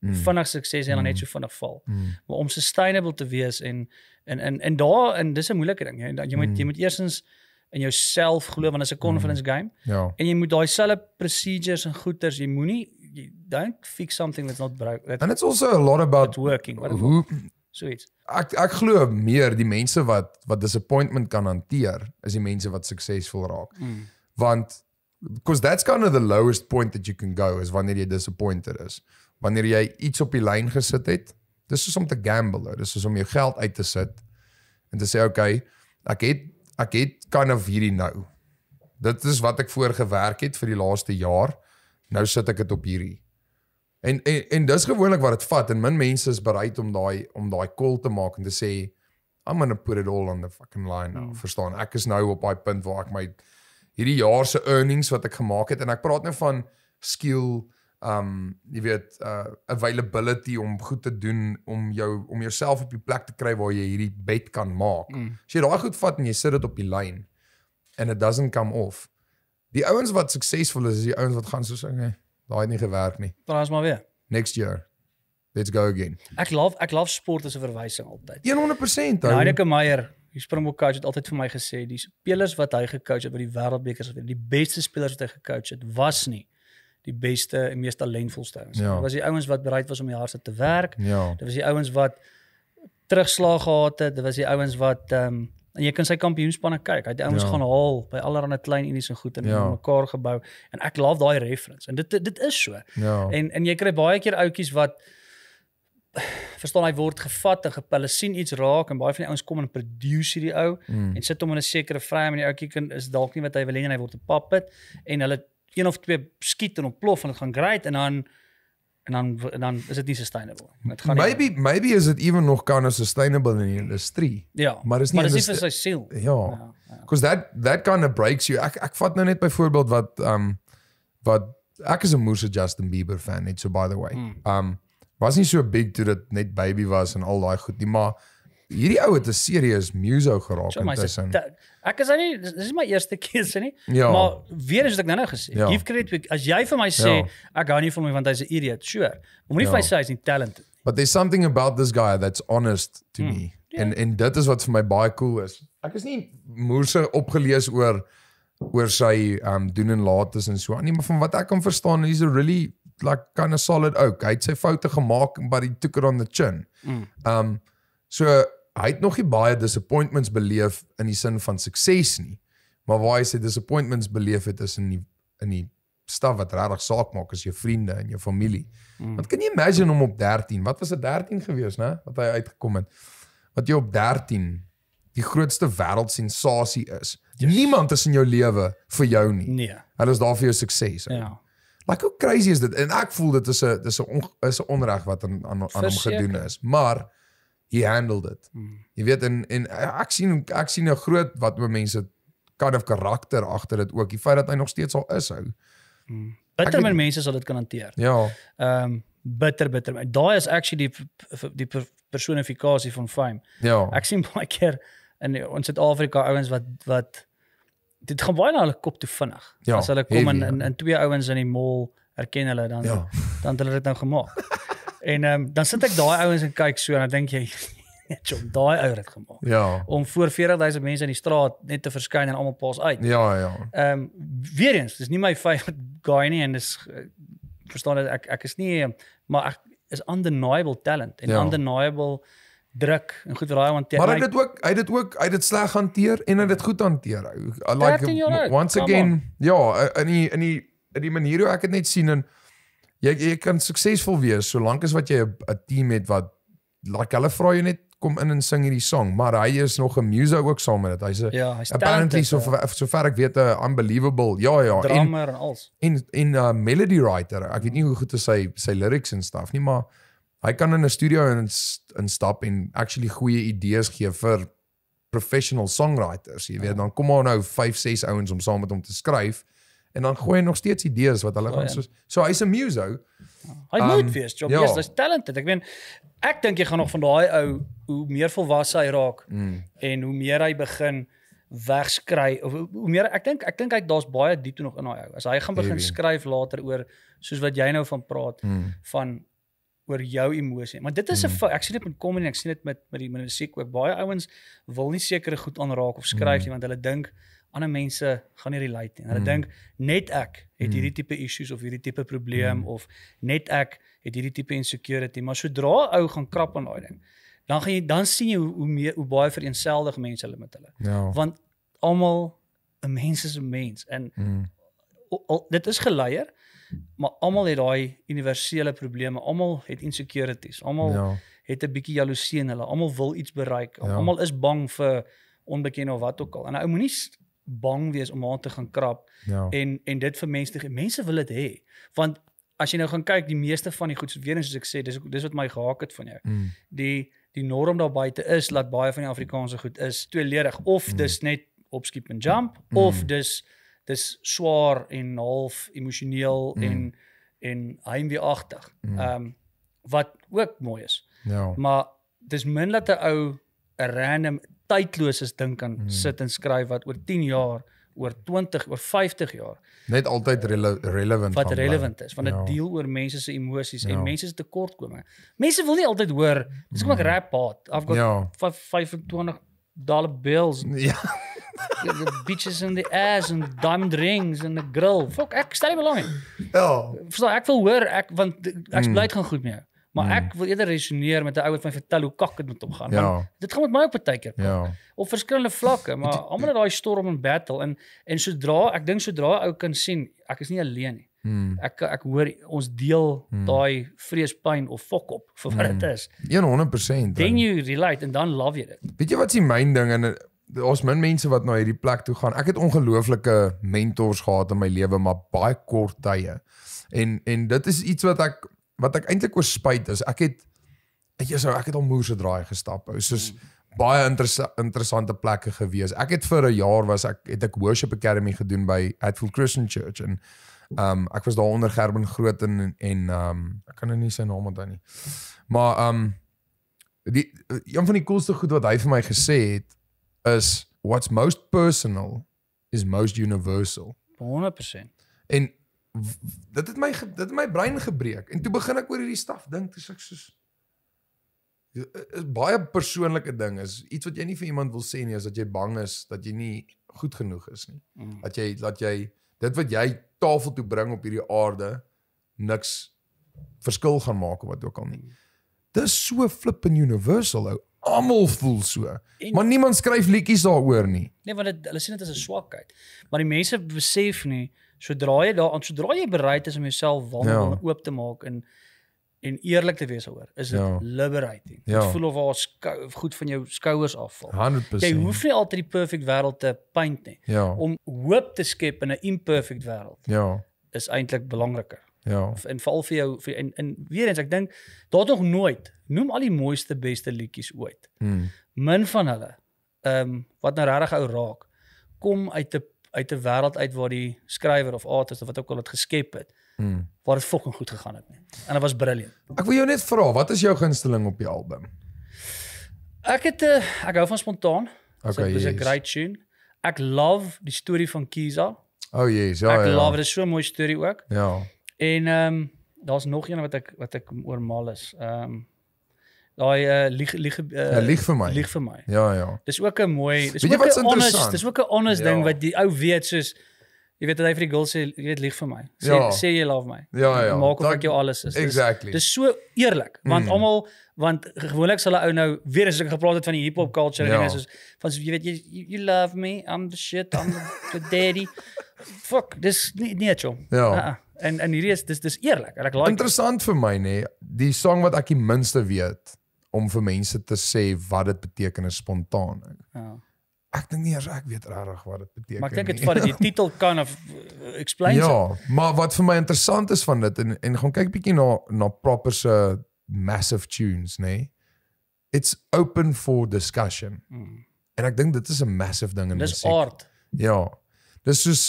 mm. vinnig sukses hê en dan net mm. so vinnig val. Mm. Maar om sustainable te wees en en en en daar en dis 'n moeilike ding jy jy moet mm. jy moet eersins in jouself glo want dit is 'n confidence mm. game. Ja. En jy moet daai selfe procedures en goeters jy moenie don't fix something that's not broken. And it's also a lot about working. Hoe, so iets. Ek ek glo meer die mense wat wat disappointment kan hanteer is die mense wat suksesvol raak. Mm. Want because that's kind of the lowest point that you can go is wanneer jy disappointed is. Wanneer jy iets op die lyn gesit het, dis soos om te gamble, dis soos om jou geld uit te sit en te sê okay, ek het ek het kind of hierdie nou. Dit is wat ek voorgewerk het vir die laaste jaar. Nou sit ek dit op hierdie. En en, en dis gewoonlik wat dit vat en min mense is bereid om daai om daai call te maak en te sê I'm going to put it all on the fucking line now. Mm. Verstaan? Ek is nou op daai punt waar ek my hierdie jaar se earnings wat ek gemaak het en ek praat nou van skill um jy weet uh availability om goed te doen om jou om jouself op die plek te kry waar jy hierdie bet kan maak. Mm. As jy daai goed vat en jy sit dit op die lyn and it doesn't come off. Die ouens wat suksesvol is, is die ouens wat gaan so sê, "Nee, Daai het nie gewerk nie. Dan is maar weer. Next year. Let's go again. Ek love ek love sport as 'n verwysing altyd. 100%. Heinike Meyer, die Springbokke het altyd vir my gesê die spelers wat hy gekoach het by die Wêreldbeker se, die beste spelers wat hy gekoach het, was nie die beste en mees talentvolste ouens. Ja. Dit was die ouens wat bereid was om jare se te werk. Ja. Dit was die ouens wat terugslag gehad het, dit was die ouens wat ehm um, en jy kan sy kampioenspanne kyk. Hy het ouens ja. gaan haal by allerlei klein unies en goed en ja. mekaar gebou en ek love daai reference. En dit dit is so. Ja. En en jy kry baie keer ouetjies wat verstaan hy word gevat en hulle sien iets raak en baie van die ouens kom en produce hierdie ou mm. en sit hom in 'n sekere frame en die ouetjie kan is dalk nie wat hy wil hê en hy word 'n puppet en hulle een of twee skiet en hom plof en dit gaan great en dan en dan en dan is dit nie sustainable. Dit gaan Maybe nie. maybe is it even nog kan as sustainable in die industrie. Ja. Maar is nie Maar dis vir sy siel. Ja. ja, ja. Cuz that that kind of breaks you. Ek ek vat nou net byvoorbeeld wat um wat ek is 'n moerse Justin Bieber fan net so by the way. Mm. Um was nie so big toe dit net baby was en al daai goed nie, maar hierdie ou het 'n serious muso geraak intussen. Ek is nou nie dis is my eerste keuse nie. Ja. Maar weer is ek nou nou gesê, ja. give credit week, as jy vir my sê ja. ek hou nie van hom want hy's 'n idiot, sure. Moenie ja. vir my sê hy's nie talented nie. But there's something about this guy that's honest to hmm. me. Ja. En en dit is wat vir my baie cool is. Ek is nie moerse opgelees oor oor sy um doen en laates en so aan nie, maar van wat ek kan verstaan, he's a really like kind of solid ou. Hy het sy foute gemaak, but he took it on the chin. Mm. Um so hy het nog nie baie disappointments beleef in die sin van sukses nie. Maar waar hy sy disappointments beleef het is in die in die staf wat regtig saak maak is jou vriende en jou familie. Mm. Want kan jy imagine hom op 13? Wat was dit 13 gewees, né? Wat hy uitgekom het. Wat jy op 13 die grootste wêreldsensasie is. Yes. Niemand is in jou lewe vir jou nie. Nee. Hulle is daar vir jou sukses. Ja. Like hoe crazy is dit? En ek voel dit is 'n dis 'n is 'n onreg wat aan aan, aan hom gedoen is. Maar he handled it. Mm. Jy weet in en, en ek sien ek sien 'n nou groot wat oor mense kind of karakter agter dit ook. Die feit dat hy nog steeds al is hou. Mm. Bitter min mense sal dit kan hanteer. Ja. Ehm um, bitter bitter. Daai is actually die die personifikasie van fame. Ja. Ek sien baie keer in ons Suid-Afrika ouens wat wat dit gaan baie na hulle kop toe vinnig. Ja, As hulle kom heavy, in, in in twee ouens in die mall erken hulle dan ja. dan het hulle dit nou gemaak. En ehm um, dan sit ek daai ouens en kyk so en dan dink jy net om daai ou rit gemaak. Ja. Om voor 40000 mense in die straat net te verskyn en almal pas uit. Ja ja. Ehm um, weer eens, dis nie my favorite guy nie en dis eh, verstaan ek ek is nie ehm, maar ek is undeniable talent en ja. undeniable druk en goed raai hanteer. Maar hy het dit ook hy het dit ook hy het dit sleg hanteer en hy het dit goed hanteer. I like him, once again. On. Ja, in die, in die in die manier hoe ek dit net sien en jy jy kan suksesvol wees solank as wat jy 'n team het wat like hulle vra jou net kom in en sing hierdie song, maar hy is nog 'n musa ook saam met dit. Hy's 'n ja, apparently so so far ek weet 'n unbelievable. Ja ja, drummer en drummer en alles. En en 'n uh, melody writer. Ek weet nie hoe goed sy sy lyrics en stuff nie, maar hy kan in 'n studio in instap en actually goeie idees gee vir professional songwriters. Jy weet, ja. dan kom maar nou 5, 6 ouens om saam met hom te skryf. Ja en dan gooi hy nog steeds idees wat hulle oh, gaan ja. so so hy's a muse ou. Hy moet ehm, wees, job, ja. hy's talented. Ek meen ek dink jy gaan nog van daai ou hoe meer volwasse hy raak mm. en hoe meer hy begin wegskry of hoe meer ek dink ek dink hy daar's baie diepte nog in daai ou. As hy gaan begin Heavy. skryf later oor soos wat jy nou van praat mm. van oor jou emosie. Maar dit is 'n mm. ek sien dit met kom en ek sien dit met met die musiek ook. Baie ouens wil nie sekere goed aanraak of skryf mm. nie want hulle dink ander mense gaan nie relate nie. Hulle mm. dink net ek het mm. hierdie tipe issues of hierdie tipe probleem mm. of net ek het hierdie tipe insecurity, maar sodra ou gaan krap aan daai ding, dan gaan jy dan sien jy hoe hoe, mee, hoe baie vereensgelig mense hulle met hulle. Ja. Want almal 'n mens is 'n mens en mm. o, o, dit is geleier, maar almal het daai universele probleme. Almal het insecurities, almal ja. het 'n bietjie jaloesie in hulle. Almal wil iets bereik. Ja. Almal is bang vir onbekend of wat ook al. En ou moenie bang wees om aan te gaan krap ja. en en dit vir mense mense wil dit hê want as jy nou gaan kyk die meeste van die goed weer soos ek sê dis dis wat my gehaak het van jou mm. die die norm daar buite is dat baie van die Afrikaanse goed is tweeledig of mm. dis net opskiep en jump mm. of dis dis swaar en half emosioneel mm. en en heimweeagtig mm. um, wat ook mooi is ja. maar dis min dat 'n ou 'n random tydloses ding kan hmm. sit en skryf wat oor 10 jaar, oor 20, oor 50 jaar net altyd eh, rele relevant wat relevant is want dit ja. deel oor mense se emosies ja. en mense se tekortkominge. Mense wil nie altyd hoor dis kom hmm. ek rap haat. I've got ja. 25 dollar bills. Ja. the bitches in the ass and diamond rings and the grill. Fuck, ek stay belang. Ja. Verstaan, ek wil hoor ek want ek hmm. bly dit gaan goed mee. Maar mm. ek wil eerder resoneer met 'n ou wat my vertel hoe kak dit met hom gaan. Ja. Want dit gaan met my op baie keer. Ja. Op verskillende vlakke, maar almal het daai storm en battle en en sodra ek dink sodra ou kan sien, ek is nie alleen nie. Mm. Ek ek hoor ons deel mm. daai vreespyn of fok op vir wat hmm. dit mm. is. 100%. Then you relate and then love it. Weet jy wat se myn ding en ons eh, min mense wat na nou hierdie plek toe gaan. Ek het ongelooflike mentors gehad in my lewe, maar baie kort tye. En en dit is iets wat ek wat ek eintlik oor spyt is, ek het ek jy sou ek het al moeëse draai gestap, ou. Soos hmm. baie interessa interessante plekke gewees. Ek het vir 'n jaar was ek het ek worship academy gedoen by Adfield Christian Church en ehm um, ek was daar onder Gerben Groot en en ehm um, ek kan nou nie sy naam onthou nie. Maar ehm um, die een van die coolste goed wat hy vir my gesê het is what's most personal is most universal. 100%. En dit het my dit het my brein gebreek en toe begin ek oor hierdie staf dink dis ek soos is eh, eh, baie persoonlike ding is iets wat jy nie vir iemand wil sê nie is dat jy bang is dat jy nie goed genoeg is nie mm. dat jy dat jy dit wat jy tafel toe bring op hierdie aarde niks verskil gaan maak of wat ook al nie mm. dis so flip in universal ou almal voel so en, maar niemand skryf liedjies daaroor nie nee want dit hulle sien dit as 'n swakheid maar die mense besef nie sodra jy daaraan sodra jy bereid is om jouself wanhoop ja. oop te maak en en eerlik te wees oor is dit ja. liberating jy ja. voel of al goed van jou skouers afval 100%. jy hoef nie altyd die perfect wêreld te paint nie ja. om hoop te skep in 'n imperfect wêreld ja is eintlik belangriker ja of, en veral vir jou vir en, en weer eens ek dink daar nog nooit noem al die mooiste beste liedjies ooit hmm. min van hulle ehm um, wat nou regtig ou raak kom uit 'n uit 'n wêreld uit waar die skrywer of artist of wat ook al dit geskep het hmm. waar dit fucking goed gegaan het nie. En dit was brilliant. Ek wil jou net vra, wat is jou gunsteling op die album? Ek het 'n uh, eh, ek hou van spontaan. Okay, so, dit is 'n yes. great tune. Ek love die storie van Kiza. Oh yes, ja. Ek ja. love dit so mooi storie ook. Ja. En ehm um, daar's nog een wat ek wat ek oormal is. Ehm um, Daai uh, lieg lieg uh, ja, lieg vir my. Lieg vir my. Ja ja. Dis ook 'n mooi dis weet ook 'n honest dis ook 'n honest ja. ding wat die ou weet soos jy weet dat hy vir die girl sê jy weet lieg vir my. Sê ja. sê jy love my. Ja ja. Maak of dat, ek jou alles is. Exactly. Dis, dis so eerlik want mm. almal want gewoonlik sal 'n ou nou weer as ek gepraat het van die hip hop culture ja. en so van jy weet jy you love me I'm the shit I'm the daddy. Fuck dis nie nie jou. Ja. Uh -uh. En en hierdie is dis dis eerlik. Ek like Interessant it. vir my nê, die song wat ek die minste weet om vir mense te sê wat dit beteken is spontaan. Ja. Ek dink nie eers ek weet regtig wat dit beteken maar nie. Maar ek dink dit vat die titel kan of eh, explain. Ja, it. maar wat vir my interessant is van dit en en gaan kyk bietjie na na proper se massive tunes, né? Nee? It's open for discussion. Hmm. En ek dink dit is 'n massive ding in dis musiek. Dis art. Ja. Dis soos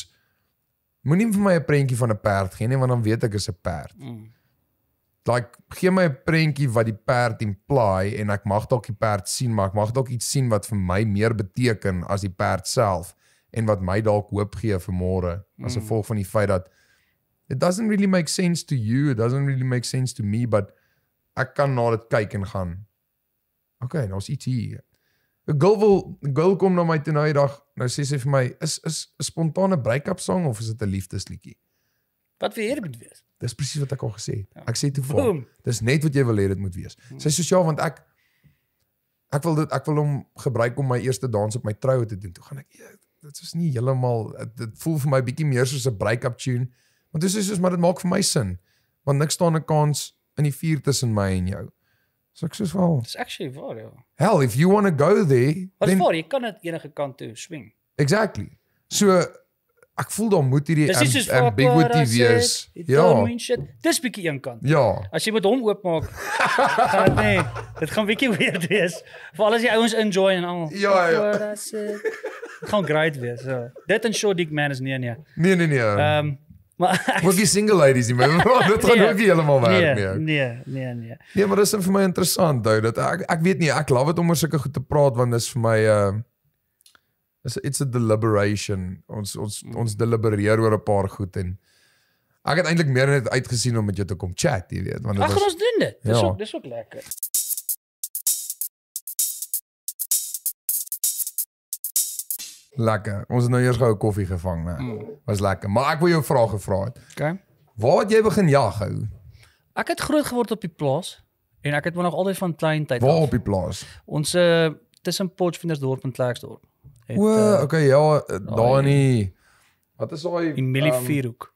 moenie vir my 'n prentjie van 'n perd gee nie want dan weet ek is 'n perd. Hmm like gee my 'n prentjie wat die perd imply en ek mag dalk die perd sien, maar ek mag dalk iets sien wat vir my meer beteken as die perd self en wat my dalk hoop gee vir môre as 'n mm. volk van die feit dat it doesn't really make sense to you, it doesn't really make sense to me, but ek kan na dit kyk en gaan. Okay, nou is iets hier. 'n Girl wil girl kom na my toe na nou die dag. Nou sê sy vir my, is is 'n spontane break-up song of is dit 'n liefdesliedjie? Wat vir hier moet wees? Dis presies wat ek al gesê het. Ja. Ek sê toe vir hom, dis net wat jy wil hê dit moet wees. Hmm. Sy sosiaal want ek ek wil dit ek wil hom gebruik om my eerste dans op my troue te doen. Toe gaan ek ja, dit is nie heeltemal dit voel vir my bietjie meer soos 'n break-up tune. Want dis is soos maar dit maak vir my sin. Want niks staan 'n kans in die vuur tussen my en jou. So ek sê wel. It's actually waar, ja. Hell, if you want to go there, then Wat for? Jy kan dit enige kant toe swing. Exactly. So yeah ek voel daar moet hierdie en big wat TV is. Ja. Dis bietjie eenkant. Ja. As jy met hom oopmaak, gaan nee, dit gaan bietjie weird wees. Veral as die ouens enjoy en al. Ja, ja. Eh, dit gaan great wees. So. Ja. Dit en Shaw Dick man is nee nee. Nee nee nee. Ehm Maar ek is single ladies, man. Dit gaan nee, ook nie heeltemal werk nee, meer. Nee, nee, nee. Nee, maar dit is vir my interessant, ou, dat ek ek weet nie, ek love dit om oor sulke goed te praat want dit is vir my uh is it's a deliberation. Ons ons mm. ons delibereer oor 'n paar goed en ek het eintlik meer net uitgesien om met jou te kom chat, jy weet, want dit Ach, was Ag, ons doen dit. Dis ja. ook dis ook lekker. Lekker. Ons het nou eers gou 'n koffie gevang, né? Mm. Was lekker. Maar ek wou jou 'n vraag gevra het. OK. Waar het jy begin jag hou? Ek het groot geword op die plaas en ek het maar nog altyd van klein tyd Waar af. op die plaas? Ons uh, tussen Potchefstroom en Klerksdorp het, o, eh, okay, ja, eh, daar nie. Wat is daai die Millifierhoek? Um,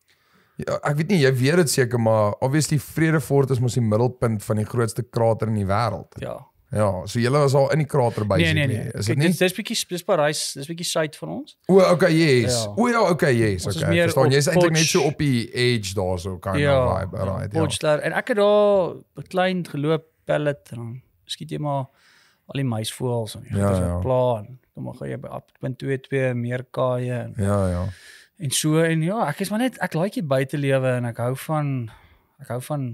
ehm, ja, ek weet nie, jy weet dit seker, maar obviously Vredefort is mos die middelpunt van die grootste krater in die wêreld. Ja. Ja, so julle was al in die krater by nee, sien nee, nee. nie. Is dit nie? Dit is bietjie dis Parys, dis bietjie suid van ons. O, okay, yes. Ja. O ja, okay, yes. Ons okay. Verstaan, jy's eintlik net so op die edge daar so kan ja, vibe, right. Ja. Ja. En ek het daar 'n klein geloop pellet en dan skiet jy maar al die meisvoels en jy, ja, ja. plan dan mag jy by 8.22 meer kaaie en ja ja en so en ja ek is maar net ek like die buitelewe en ek hou van ek hou van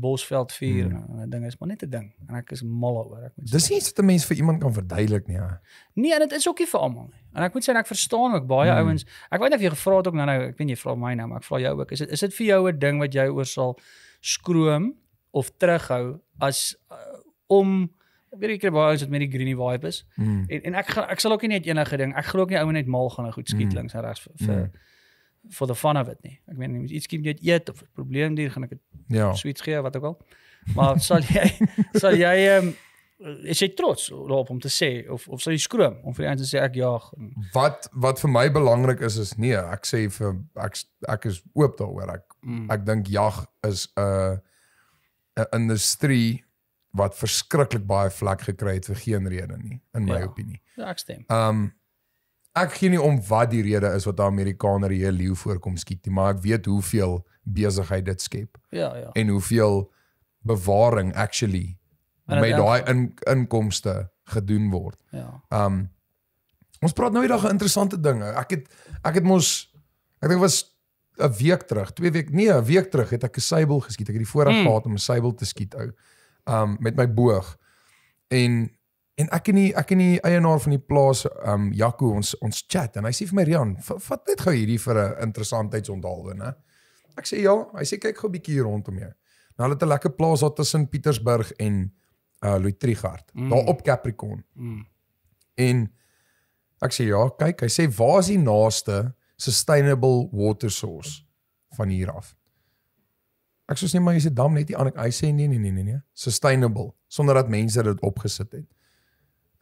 bosveld vuur hmm. en 'n ding is maar net 'n ding en ek is mal oor ek moet Dis iets wat 'n mens vir iemand kan verduidelik nie. Ja. Nee, en dit is ook nie vir almal nie. En ek moet sê ek verstaan ook baie hmm. ouens. Ek weet of jy gevra het ook nou nou, ek weet jy vra my nou, maar ek vra jou ook. Is dit is dit vir jou 'n ding wat jy oor sal skroom of terughou as uh, om Ek weet ek het baie ons het met die greenie vibe is. Mm. En en ek gaan ek sal ook nie net enige ding. Ek glo ook nie ouene net mal gaan nou goed skiet mm. links en regs vir mm. for the fun of it nie. Ek meen iets skiet net eet of probleem hier gaan ek dit ja. sweets gee wat ook al. Maar sal jy sal jy ehm um, is jy trots op om te sê of of sal jy skroom om vir die ouens te sê ek jaag. Wat wat vir my belangrik is is nee, ek sê vir ek ek is oop daaroor. Ek mm. ek dink jag is 'n uh, 'n industrie wat verskriklik baie vlek gekry het vir geen rede nie in my ja, opinie. Ja, ek stem. Ehm um, ek gee nie om wat die rede is wat daai Amerikaner hier leeu voorkom skiet nie, maar ek weet hoeveel besigheid dit skep. Ja, ja. En hoeveel bewaring actually met daai in, inkomste gedoen word. Ja. Ehm um, ons praat nou hierdae interessante dinge. Ek het ek het mos ek dink was 'n week terug, twee week, nee, 'n week terug het ek 'n sybil geskiet. Ek het die voorraad hmm. gehad hmm. om 'n sybil te skiet, ou. Oh um met my boog. En en ek en die ek en die eienaar van die plaas um Jaco ons ons chat en hy sê vir my Rian, vat net gou hierdie vir 'n interessantheidsonthaalwe, né? Ek sê ja, hy sê kyk gou 'n bietjie rondom jou. Nou hulle het 'n lekker plaas daar tussen Pietersburg en uh Luitrigard, mm. daar op Capricorn. Mm. En ek sê ja, kyk, hy sê waar is die naaste sustainable water source van hier af? Ek sê nee, maar jy sê dam net die ander. Hy sê nee, nee, nee, nee, nee. Sustainable sonder dat mense dit opgesit het.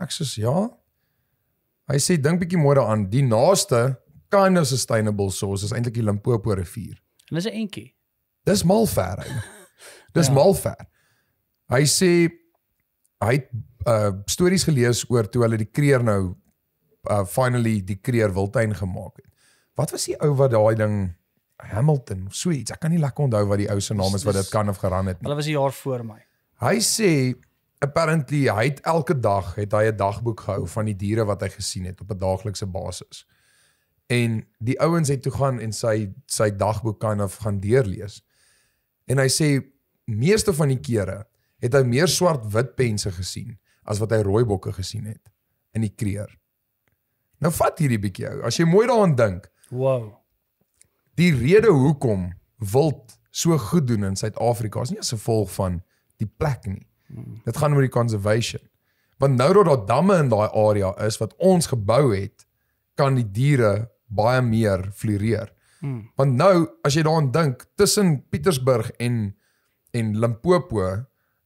Ek sê ja. Hy sê dink bietjie mooi daaraan. Die naaste kind of sustainable source is eintlik die Limpopo rivier. En dis 'n entjie. Dis mal ver. dis ja. mal ver. Hy sê hy het uh stories gelees oor toe hulle die kreer nou uh finally die kreer wildtuin gemaak het. Wat was die ou wat daai ding Hamilton of so iets. Ek kan nie lekker onthou wat die ou se naam is wat dit kan of geran het nie. Hulle was 'n jaar voor my. Hy sê apparently hy het elke dag het hy 'n dagboek gehou van die diere wat hy gesien het op 'n daaglikse basis. En die ouens het toe gaan en sy sy dagboek kan of gaan deurlees. En hy sê meeste van die kere het hy meer swart wit pense gesien as wat hy rooi bokke gesien het in die kreer. Nou vat hierdie bietjie ou. As jy mooi daaraan dink. Wow die rede hoekom wild so goed doen in Suid-Afrika is nie as gevolg van die plek nie. Dit gaan oor die conservation. Want nou dat daar damme in daai area is wat ons gebou het, kan die diere baie meer floreer. Hmm. Want nou as jy daaraan dink tussen Pietersburg en en Limpopo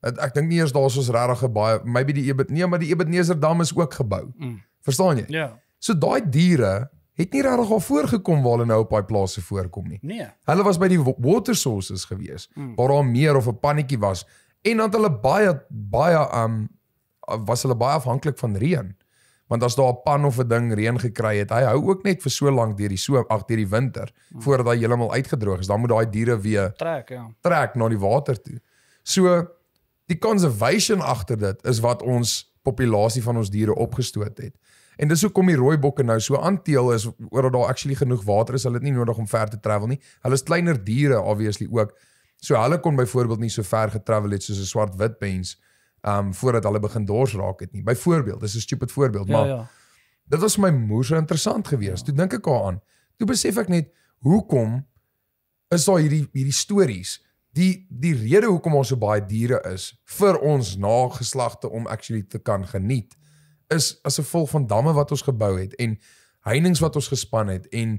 Ek ek dink nie eers daar's ons regtig baie maybe die Ebenezer nee maar die Ebenezer dam is ook gebou. Mm. Verstaan jy? Ja. Yeah. So daai diere het nie regtig al voorgekom waar hulle nou op daai plase voorkom nie. Nee. Hulle was by die water sources gewees mm. waar daar meer of 'n pannetjie was en dan hulle baie baie um was hulle baie afhanklik van reën. Want as daar 'n pan of 'n ding reën gekry het, hy hou ook net vir so lank deur die so ag deur die winter mm. voordat hy heeltemal uitgedroog is, dan moet daai diere weer trek, ja. Trek na die water toe. So die conservation agter dit is wat ons populasie van ons diere opgestoot het. Mm. En dis hoekom die rooi bokke nou so aanteel is omdat daar actually genoeg water is, hulle het nie nodig om ver te travel nie. Hulle is kleiner diere obviously ook. So hulle kon byvoorbeeld nie so ver getravel het soos 'n swart wit mens um voordat hulle begin dors raak het nie. Byvoorbeeld, dis 'n stupid voorbeeld, ja, maar ja. Dit was my moer so interessant geweest. Ja. Toe dink ek daaraan. Toe besef ek net hoekom is daar hierdie hierdie stories. Die die rede hoekom ons so baie diere is vir ons nageslagte om actually te kan geniet is as 'n gevolg van damme wat ons gebou het en heininge wat ons gespan het en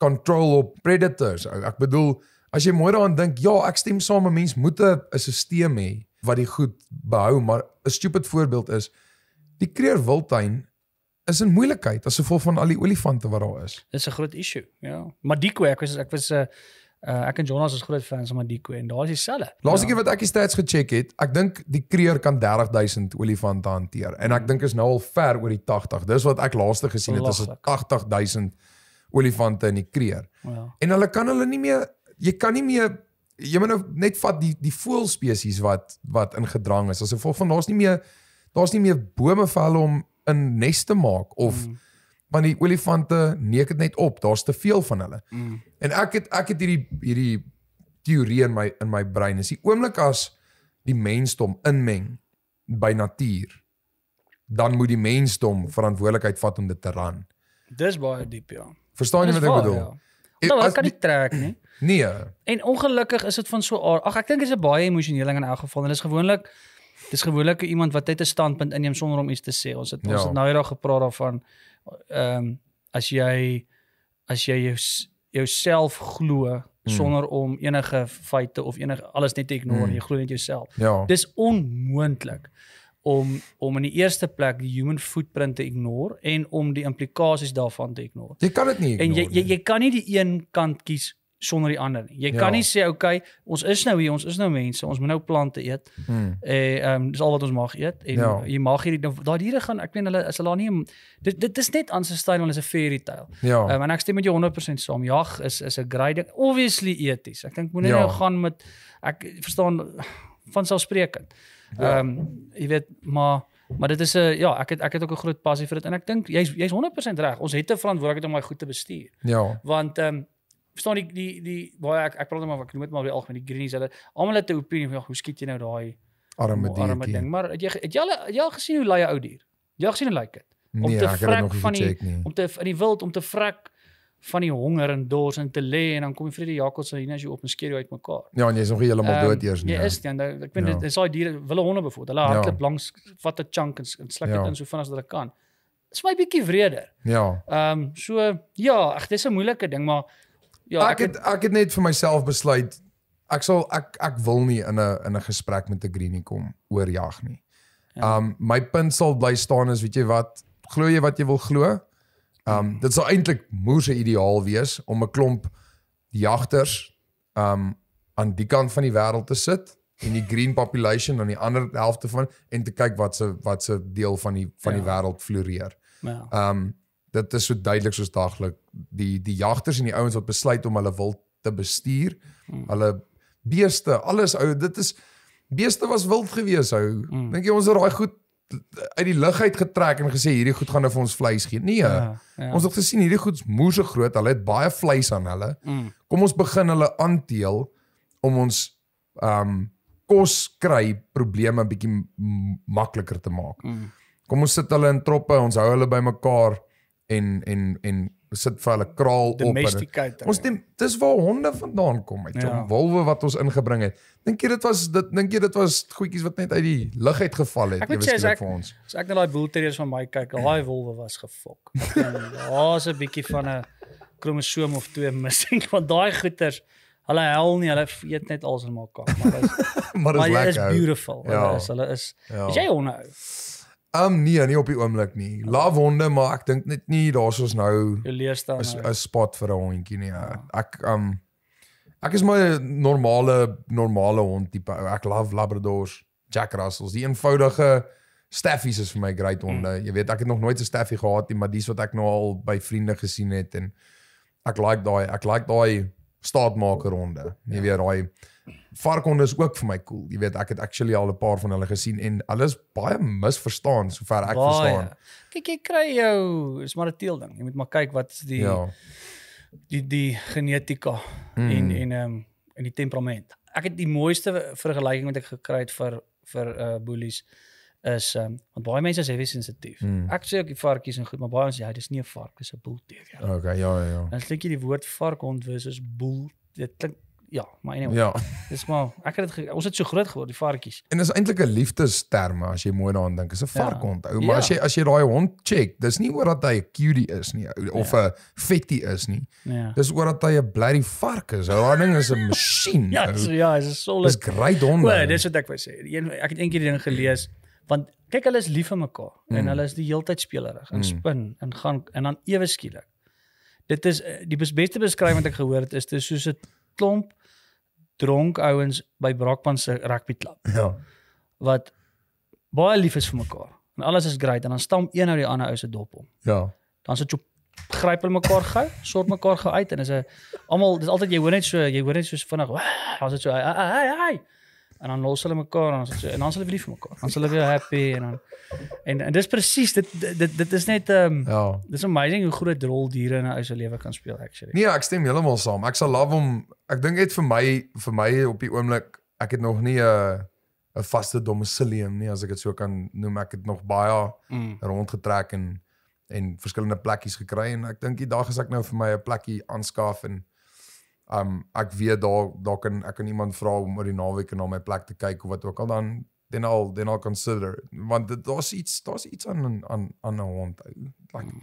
control op predators. Ek bedoel, as jy mooi daaraan dink, ja, ek stem saam, 'n mens moet 'n stelsel hê wat die goed behou, maar 'n stupid voorbeeld is die Kreer Wildtuin is 'n moeilikheid as gevolg van al die olifante wat daar is. Dis 'n groot issue, ja. Maar die kwak, ek was ek was 'n uh, eh, Uh, ek en Jonas is groot fans van Dico en daar is dieselfde. Laaste ja. keer wat ek die stats gecheck het, ek dink die kreer kan 30000 olifante hanteer en ek mm. dink is nou al ver oor die 80. Dis wat ek laaste gesien het, dit is 80000 olifante in die kreer. Ja. En hulle kan hulle nie meer jy kan nie meer jy moet nou net vat die die voël spesies wat wat ingedrang is. Asof van daar's nie meer daar's nie meer bome vir hulle om 'n nes te maak of mm want die olifante neek dit net op. Daar's te veel van hulle. Mm. En ek het ek het hierdie hierdie teorie in my in my brein. Is die oomblik as die mensdom inmeng by natuur, dan moet die mensdom verantwoordelikheid vat om dit te ran. Dis baie diep, ja. Verstaan jy wat ek waar, bedoel? Ja. Nou, ek kan dit trek, nee. Nee. En ongelukkig is dit van so aard. Ag, ek dink dit is 'n baie emosionele ding in elk geval en dit is gewoonlik dis gewoonlik iemand wat uit 'n standpunt inneem sonder om iets te sê. Ons het ons ja. het nou eendag gepraat daarvan um, as jy as jy jou jouself glo mm. sonder om enige feite of enige alles net te ignoreer, mm. jy glo net jouself. Ja. Dis onmoontlik om om in die eerste plek die human footprint te ignore en om die implikasies daarvan te ignore. Jy kan dit nie. Ignore, en jy, jy jy kan nie die een kant kies sonder die ander nie. Jy ja. kan nie sê oké, okay, ons is nou hier, ons is nou mense, ons moet nou plante eet. Hmm. En eh, ehm um, dis al wat ons mag eet en ja. jy mag hierdie daai diere gaan ek weet hulle as hulle daar nie dit dit is net unsustainable is 'n fairy tale. Ja. Um, en ek stem met jou 100% saam. Jag is is 'n great ding. Obviously eties. Ek dink moenie ja. nou gaan met ek verstaan van selfspreekend. Ja. Ehm ja. um, jy weet maar maar dit is 'n ja, ek het ek het ook 'n groot passie vir dit en ek dink jy's jy's 100% reg. Ons het 'n verantwoordelikheid om my goed te bestuur. Ja. Want ehm um, verstaan die die die baie ek ek praat net nou maar wat ek noem dit maar oor die algemeen die greenies hulle almal het 'n opinie van ja, hoe skiet jy nou daai arme dier arme ding maar het jy het jy al het jy al gesien hoe lui 'n ou dier jy al gesien hoe lyk dit om nee, te vrek van die om te in die wild om te vrek van die honger en dors en te lê en dan kom die vrede Jakob se hierna as jy op 'n skerry uit mekaar. Ja, en jy's nog heeltemal um, ehm, dood eers nie. Jy nee, is dan ek weet ja. dit is daai diere wille honde bevoer. Hulle ja. hardloop ja. langs vat 'n chunk en, en sluk dit ja. in so vinnig as wat hulle kan. Dit is my bietjie wreder. Ja. Ehm um, so ja, ag dis 'n moeilike ding maar Ja, ek, ek het ek het net vir myself besluit ek sal ek ek wil nie in 'n in 'n gesprek met 'n greenie kom oor jag nie. Ja. Um my punt sal bly staan is weet jy wat glo jy wat jy wil glo? Um dit sal eintlik moerse ideaal wees om 'n klomp jagters um aan die kant van die wêreld te sit en die green population aan die ander helfte van en te kyk wat se wat se deel van die van ja. die wêreld floreer. Ja. Um dit is so duidelik soos daglik die die jagters en die ouens wat besluit om hulle wil te bestuur. Mm. Hulle beeste, alles ou, dit is beeste was wild gewees ou. Mm. Dink jy ons het daai goed uit die lug uit getrek en gesê hierdie goed gaan nou vir ons vleis gee? Nee. Ja, ja. Ons het gesien hierdie goed se moer so groot, hulle het baie vleis aan hulle. Mm. Kom ons begin hulle aanteel om ons ehm um, kos kry probleme bietjie makliker te maak. Mm. Kom ons sit hulle in troppe, ons hou hulle bymekaar en en en sit vir hulle kraal op. Ons dit dis waar honde vandaan kom uit. Ja. Wolwe wat ons ingebring het. Dink jy dit was dit dink jy dit was goedjies wat net uit die lug uit geval het eweskielik vir ons. As ek na daai boelterreus van my kyk, daai wolwe was gefok. Daar's 'n bietjie van 'n kromosoom of twee missing van daai goeters. Hulle hel nie, hulle eet net alles in mekaar, maar dis maar dis lekker. Maar dis beautiful. Ja. Hulle is hulle is. Ja. Is jy honde ou? Ehm um, nee, nie op die oomblik nie. Okay. Love honde, maar ek dink net nie daar's ons nou 'n spot vir 'n hondjie nie. Ja. Ek ehm um, ek is my normale normale hond tipe. Ek love labradors, jack russells, die eenvoudige staffies is vir my great mm. honde. Mm. Jy weet, ek het nog nooit 'n staffie gehad nie, maar dis wat ek nou al by vriende gesien het en ek like daai, ek like daai staatmaker honde. Nie ja. weer daai Varkonde is ook vir my cool. Jy weet, ek het actually al 'n paar van hulle gesien en alles baie misverstaan sover ek baie. verstaan. Kyk, jy kry jou, is maar 'n teel ding. Jy moet maar kyk wat is die ja. die die genetika mm. en en ehm um, en die temperament. Ek het die mooiste vergelyking wat ek gekry het vir vir uh eh, bullies is ehm um, want baie mense is baie sensitief. Mm. Ek sê ook die varkies en goed, maar baie ons ja, dis nie 'n vark, dis 'n bull terrier. Ja. Okay, ja ja ja. Dan sê jy die woord varkhond versus bull, dit klink ja, maar anyway. Ja. Dis maar ek het dit ons het so groot geword die varkies. En dis eintlik 'n liefdesterme as jy mooi daaraan dink. Dis 'n vark ja. onthou, maar ja. as jy as jy daai hond check, dis nie oor dat hy 'n cutie is nie of 'n ja. fetty is nie. Ja. Dis oor dat hy 'n blerdie vark is. Hou daai ding is 'n masjien. ja, so, ja, is 'n solid. Dis great hond. Ja, dis wat ek wou sê. Een ek het eendag die ding gelees want kyk hulle is lief vir mekaar mm. en hulle is die heeltyd speelerig en mm. spin en gaan en dan ewe skielik. Dit is eh, die beste beskrywing wat ek gehoor het is dit soos 'n klomp dronk ouens by Brakpan se rugby klub. Ja. Wat baie lief is vir mekaar. En alles is great en dan stamp een ou die ander ou se dop om. Ja. Dan sit jy gryp hulle mekaar gou, sort mekaar gou uit en is 'n almal dis altyd jy hoor net so jy hoor net so vinnig, "Ag, as dit so, ai ai ai." en dan los hulle mekaar en dan so en dan sal hulle lief vir mekaar. Dan sal hulle weer happy en dan en en dis presies dit dit dit is net um ja. dis amazing hoe groot rol diere in 'n ou se lewe kan speel actually. Nee, ek stem heeltemal saam. Ek sal love hom. Ek dink net vir my vir my op die oomblik ek het nog nie 'n 'n vaste domicilium nie as ek dit so kan noem. Ek het nog baie mm. rondgetrek en en verskillende plekkies gekry en ek dink die dag as ek nou vir my 'n plekkie aanskaf en um ek weet daar daar kan ek kan iemand vra om oor die naweek na my plek te kyk of wat ook al dan then I'll then I'll consider want daar's iets daar's iets aan aan aan 'n hond eh, like mm.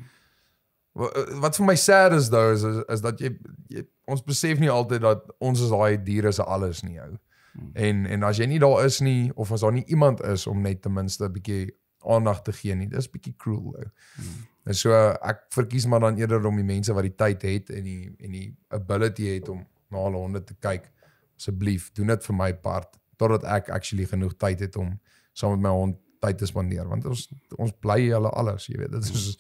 wat vir my sad is though is is, is dat jy, jy ons besef nie altyd dat ons is daai diere se alles nie ou mm. en en as jy nie daar is nie of as daar nie iemand is om net ten minste 'n bietjie aandag te gee nie dis bietjie cruel ou mm. En so ek verkies maar dan eerder om die mense wat die tyd het en die en die ability het om na hulle honde te kyk. Asseblief, doen dit vir my part totdat ek actually genoeg tyd het om saam met my hond tyd te spandeer want ons ons bly hulle alles, jy weet. Dit is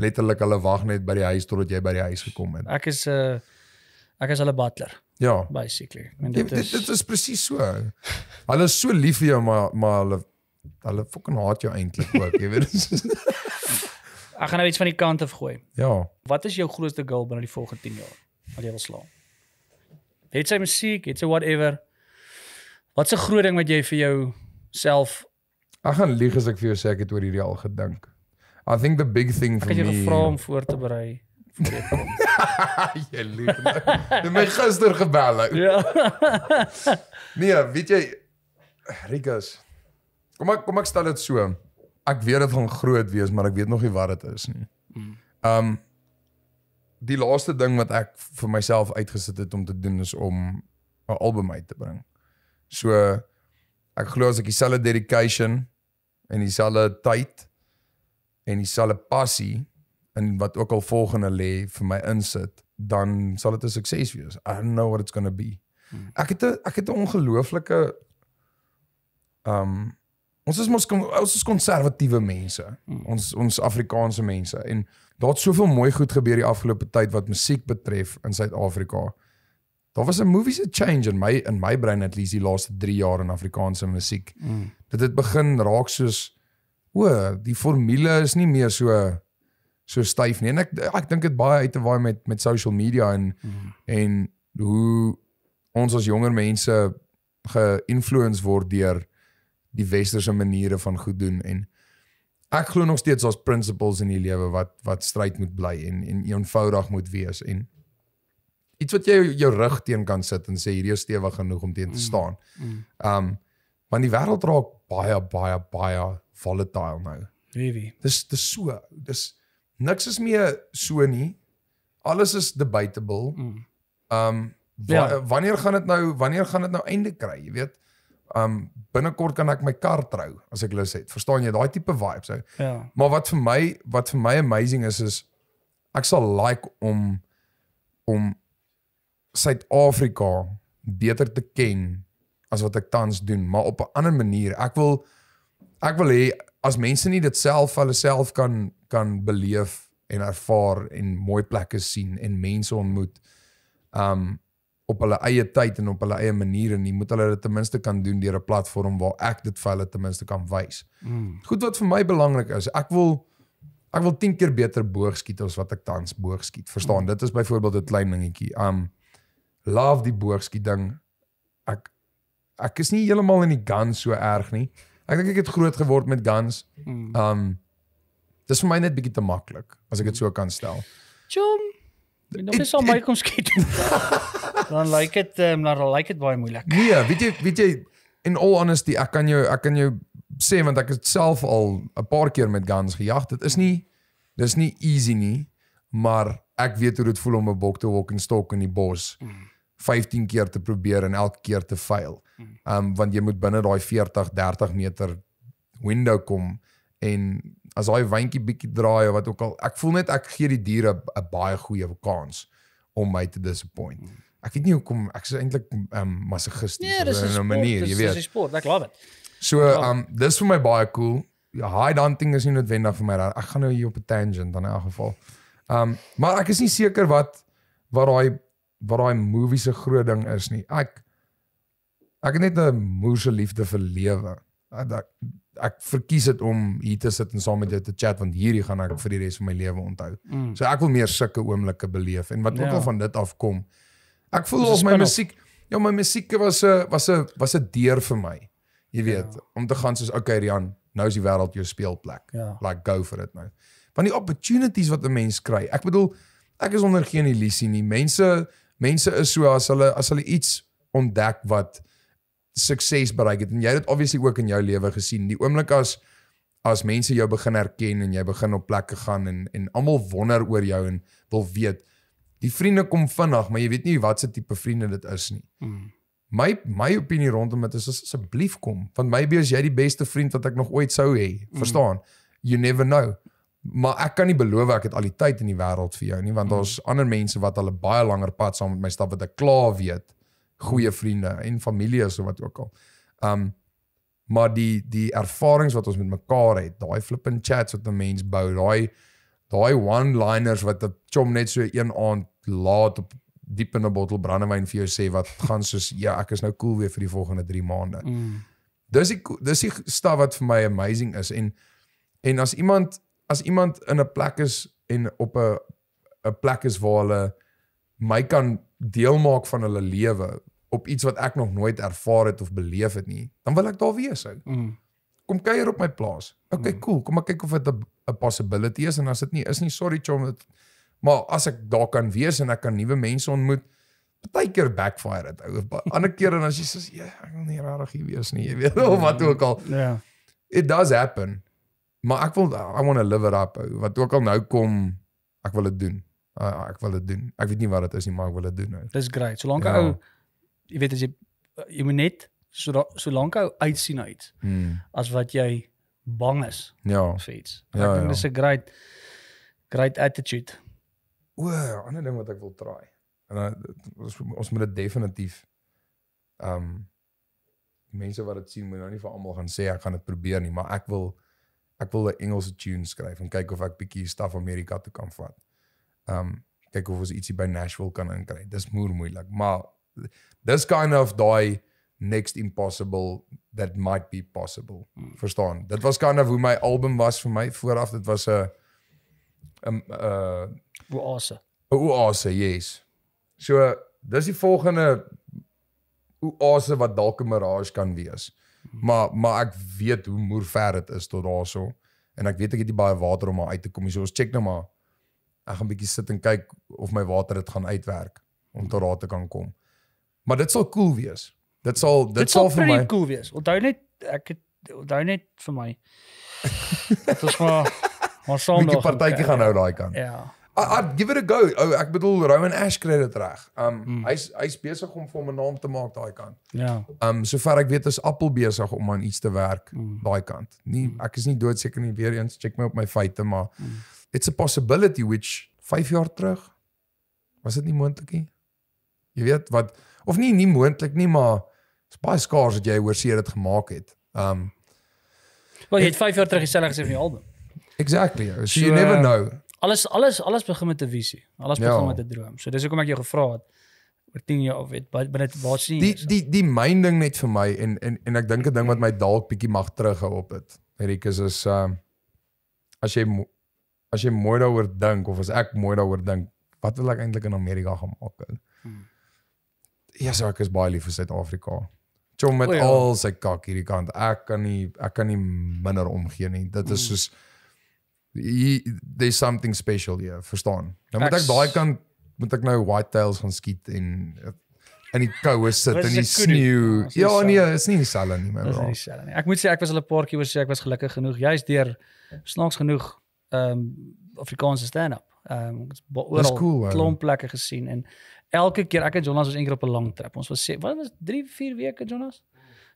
letterlik hulle wag net by die huis totdat jy by die huis gekom het. Ek is 'n uh, eh, ek is hulle butler. Ja. Basically. En dit, ja, dit is dit is presies so. hulle is so lief vir jou maar maar hulle hulle fucking haat jou eintlik ook, jy weet. Ek gaan nou iets van die kant af gooi. Ja. Wat is jou grootste goal binne die volgende 10 jaar? Wat jy wil slaag? Het jy musiek, het jy whatever? Wat's 'n groot ding wat jy vir jou self Ek gaan lieg as ek vir jou sê ek het oor hierdie al gedink. I think the big thing ek for me. Ek het gevra om voor te berei. jy lieg. Nou. Jy my gister gebel. Ja. nee, weet jy Rikus. Kom ek kom ek stel dit so ek weet dit gaan groot wees, maar ek weet nog nie wat dit is nie. Um die laaste ding wat ek vir myself uitgesit het om te doen is om 'n album uit te bring. So ek glo as ek dieselfde dedication en dieselfde tyd en dieselfde passie in wat ook al volgende lê vir my insit, dan sal dit 'n sukses wees. I don't know what it's going to be. Hmm. Ek het 'n ek het 'n ongelooflike um Ons is mos ons is konservatiewe mense. Hmm. Ons ons Afrikaanse mense en daar't soveel mooi goed gebeur die afgelope tyd wat musiek betref in Suid-Afrika. Daar was 'n movies a change in my in my brain at least die laaste 3 jaar in Afrikaanse musiek. Mm. Dit het begin raak soos o, die formule is nie meer so so styf nie. En ek ek dink dit baie uit te waai met met social media en mm. en hoe ons as jonger mense geïnfluence word deur die westerse maniere van goed doen en ek glo nog steeds daar's principles in die lewe wat wat stryd moet bly en en eenvoudig moet wees en iets wat jy jou rug teen kan sit en sê hierdie is stewig genoeg om teen te mm, staan. Ehm um, want die wêreld raak baie baie baie volatile nou. Really. Dis dis so. Dis niks is meer so nie. Alles is debatable. Ehm um, ja. wa, wanneer gaan dit nou wanneer gaan dit nou einde kry, jy weet? Um binnekort kan ek my kar trou as ek lus het. Verstaan jy daai tipe vibes? So. Ja. Maar wat vir my wat vir my amazing is is ek sal like om om Suid-Afrika beter te ken as wat ek tans doen, maar op 'n ander manier. Ek wil ek wil hê as mense nie dit self vir hulle self kan kan beleef en ervaar en mooi plekke sien en mense ontmoet. Um op hulle eie tyd en op hulle eie maniere nie moet hulle dit ten minste kan doen deur 'n platform waar ek dit vir hulle ten minste kan wys. Mm. Goed wat vir my belangrik is, ek wil ek wil 10 keer beter boog skiet as wat ek tans boog skiet. Verstaan, mm. dit is byvoorbeeld 'n klein dingetjie. Um love die boog skiet ding. Ek ek is nie heeltemal in die guns so erg nie. Ek dink ek het groot geword met guns. Mm. Um dis vir my net bietjie te maklik as ek dit so kan stel. Chom. Ek dink dit sou my kon skiet. Dan lyk dit ehm dan lyk dit baie moeilik. Nee, weet jy weet jy in all honesty ek kan jou ek kan jou sê want ek het self al 'n paar keer met guns gejag. Dit is nie dis nie easy nie, maar ek weet hoe dit voel om 'n bok te walk en stok in die bos. Mm. 15 keer te probeer en elke keer te fail. Um ehm, want jy moet binne daai 40 30 meter window kom en as daai windjie bietjie draai of wat ook al, ek voel net ek gee die diere 'n baie goeie kans om my te disappoint. Mm ek weet nie hoekom ek is eintlik um ehm, masochisties nee, op 'n nou manier, jy weet. Dis 'n sport, ek love dit. So um dis vir my baie cool. Ja, high dunking is nie noodwendig vir my daar. Ek gaan nou hier op 'n tangent dan in elk geval. Um maar ek is nie seker wat wat daai wat daai movie se groot ding is nie. Ek ek het net 'n moerse liefde vir lewe. Ek ek verkies dit om hier te sit en saam met jou te chat want hierdie gaan ek vir die res van my lewe onthou. Mm. So ek wil meer sulke oomblikke beleef en wat ook yeah. Ja. al van dit afkom. Ek voel of my musiek, ja my musiek was 'n was 'n was 'n deur vir my. Jy ja. weet, ja. om te gaan soos okay Rian, nou is die wêreld jou speelplek. Ja. Like go for it nou. Want die opportunities wat 'n mens kry. Ek bedoel, ek is onder geen illusie nie. Mense mense is so as hulle as hulle iets ontdek wat sukses bereik het en jy het dit obviously ook in jou lewe gesien. Die oomblik as as mense jou begin erken en jy begin op plekke gaan en en almal wonder oor jou en wil weet, die vriende kom vinnig, maar jy weet nie wat se tipe vriende dit is nie. Mm. My my opinie rondom dit is asseblief kom, want maybe as jy die beste vriend wat ek nog ooit sou hê, hmm. verstaan? Mm. You never know. Maar ek kan nie beloof ek het al die tyd in die wêreld vir jou nie, want mm. daar's ander mense wat al 'n baie langer pad saam met my stap wat ek klaar weet goeie hmm. vriende en familie is of wat ook al. Um maar die die ervarings wat ons met mekaar het, daai flippin chats wat 'n mens bou, daai daai one-liners wat 'n chom net so een aand laat op diep in 'n bottel brandewyn vir jou sê wat gaan soos ja, ek is nou cool weer vir die volgende 3 maande. Mm. Dis die dis die stuff wat vir my amazing is en en as iemand as iemand in 'n plek is en op 'n 'n plek is waar hulle my kan deel maak van hulle lewe op iets wat ek nog nooit ervaar het of beleef het nie, dan wil ek daar wees ou. Mm. Kom kuier op my plaas. Okay, mm. cool. Kom maar kyk of dit 'n possibility is en as dit nie is nie, sorry chom, dit Maar as ek daar kan wees en ek kan nuwe mense ontmoet, baie keer backfire dit ou. Ander keer dan as jy sê, "Ja, ek wil nie rarig hier wees nie," jy weet of wat ook al. Ja. Yeah. It does happen. Maar ek wil I want to live it up. Wat ook al nou kom, ek wil dit doen. Uh, ek wil dit doen. Ek weet nie wat dit is nie, maar ek wil dit doen nou. Dis great. Solank yeah. Ja. ou jy weet as jy jy moet net so solank ou uitsien uit hmm. as wat jy bang is. Ja. Yeah. Feeds. Ek yeah, ja, dink yeah. Ja. dis 'n great great attitude o, 'n ander ding wat ek wil try. En uh, ons ons moet dit definitief ehm um, mense wat dit sien moet nou nie vir almal gaan sê ek gaan dit probeer nie, maar ek wil ek wil 'n Engelse tune skryf en kyk of ek bietjie staf Amerika toe kan vat. Ehm um, kyk of ons ietsie by Nashville kan inkry. Dis moeilik moeilik, maar this kind of daai next impossible that might be possible. Hmm. Verstaan? Dit was kind of hoe my album was vir my vooraf. Dit was 'n uh, 'n ehm, uh eh, oase. 'n Oase, yes. So dis die volgende oase wat dalk 'n mirage kan wees. Maar maar ek weet hoe moer ver dit is tot daaro en ek weet ek het nie baie water om uit te kom nie. So ons check nou maar. Ek gaan 'n bietjie sit en kyk of my water dit gaan uitwerk om tot daar te kan kom. Maar dit sal cool wees. Dit sal dit, dit sal, sal vir my cool wees. Onthou net ek het onthou net vir my. Dit was maar Ons sal 'n bietjie partytjie gaan hou daai kant. Ja. Yeah. I'd give it a go. O, oh, ek bedoel Roman Ash kry dit reg. Um mm. hy's hy's besig om vir hom 'n naam te maak daai kant. Ja. Yeah. Um sover ek weet is Appel besig om aan iets te werk mm. daai kant. Nie hmm. ek is nie doodseker nie weer eens check my op my feite maar mm. it's a possibility which 5 jaar terug was dit nie moontlik nie. Jy weet wat of nie nie moontlik nie maar is baie skaars dat jy hoor sê dit gemaak het. Um Wel jy het 5 jaar terug gesê jy het 'n album. Exactly. So, ja. so you never eh, know. Alles alles alles begin met 'n visie. Alles begin yeah. Ja. met 'n droom. So dis hoekom ek jou gevra het oor 10 jaar of weet, maar dit waar sien jy? Die die die myn ding net vir my en en en ek dink 'n ding wat my dalk bietjie mag terughou op dit. Hierdie is is um ehm, as jy as jy mooi daaroor dink of as ek mooi daaroor dink, wat wil ek eintlik in Amerika gaan maak? Hmm. Ja, so ek is baie lief vir Suid-Afrika. Chom met oh, ja. al sy kak hierdie kant. Ek kan nie ek kan nie minder omgee nie. Dit is hmm. soos mm there's something special here, verstaan? Nou moet ek daai kant moet ek nou white tails gaan skiet en eh, in die koue sit in die sneeu. Ja nee, is nie dieselfde nie, maar. Is nie dieselfde nie. Ek moet sê ek was al 'n paar keer oor sê ek was gelukkig genoeg juist deur snaaks genoeg ehm um, Afrikaanse stand-up. Ehm um, ons het oral cool, klomp plekke gesien en elke keer ek en Jonas was eendag op 'n lang trip. Ons was sê wat was 3, 4 weke Jonas? 3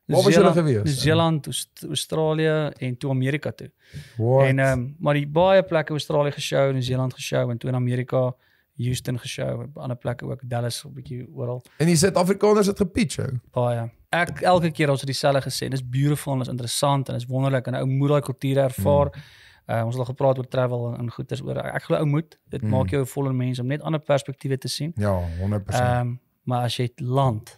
Waar was julle gewees? New Zealand, Australië en toe Amerika toe. What? En ehm um, maar die baie plekke Australië geshow, New Zealand geshow en toe in Amerika Houston geshow, ander plekke ook Dallas 'n bietjie oral. En die Suid-Afrikaners het gepitch ou. Baie. Ek elke keer ons het dieselfde gesê, dis beautiful en is interessant en is wonderlik en ou moeder daai kultuur ervaar. Mm. Uh, ons het al gepraat oor travel en, en goeders oor. Ek glo ou moed, dit mm. maak jou 'n volle mens om net ander perspektiewe te sien. Ja, 100%. Ehm um, maar as jy land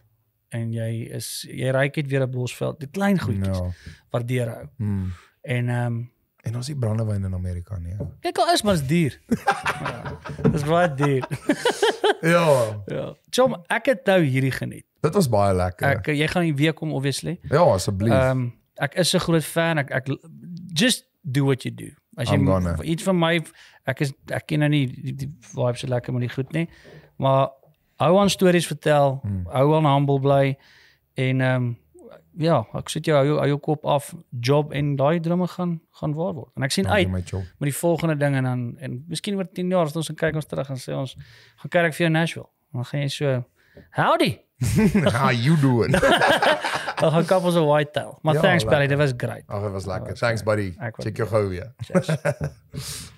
en jy is jy ry net weer op Bosveld, die klein goedjies. No. Waardeer hou. Mm. En ehm um, en ons die brandewyn in Amerika nie. Kyk al is mans duur. ja, dis baie duur. ja. Ja. Chom, ek het nou hierdie geniet. Dit was baie lekker. Ek jy gaan die week kom obviously. Ja, asseblief. Ehm um, ek is 'n groot fan. Ek ek just do what you do. As jy iets van my ek is ek ken nou nie die, die vibes so lekker met die goed nie. Maar hou aan stories vertel, hmm. hou aan humble bly en ehm um, ja, ek sit jou hou jou kop af, job en daai drome gaan gaan waar word. En ek sien uit met, met die volgende ding en dan en miskien oor 10 jaar as ons kyk ons terug en sê ons gaan kerk vir jou Nashville. Dan gaan jy so howdy. How you doing? Ag, ek kap so white tail. Maar ja, thanks Belly, dit was great. Ag, dit was lekker. Thanks buddy. Check your hoe weer.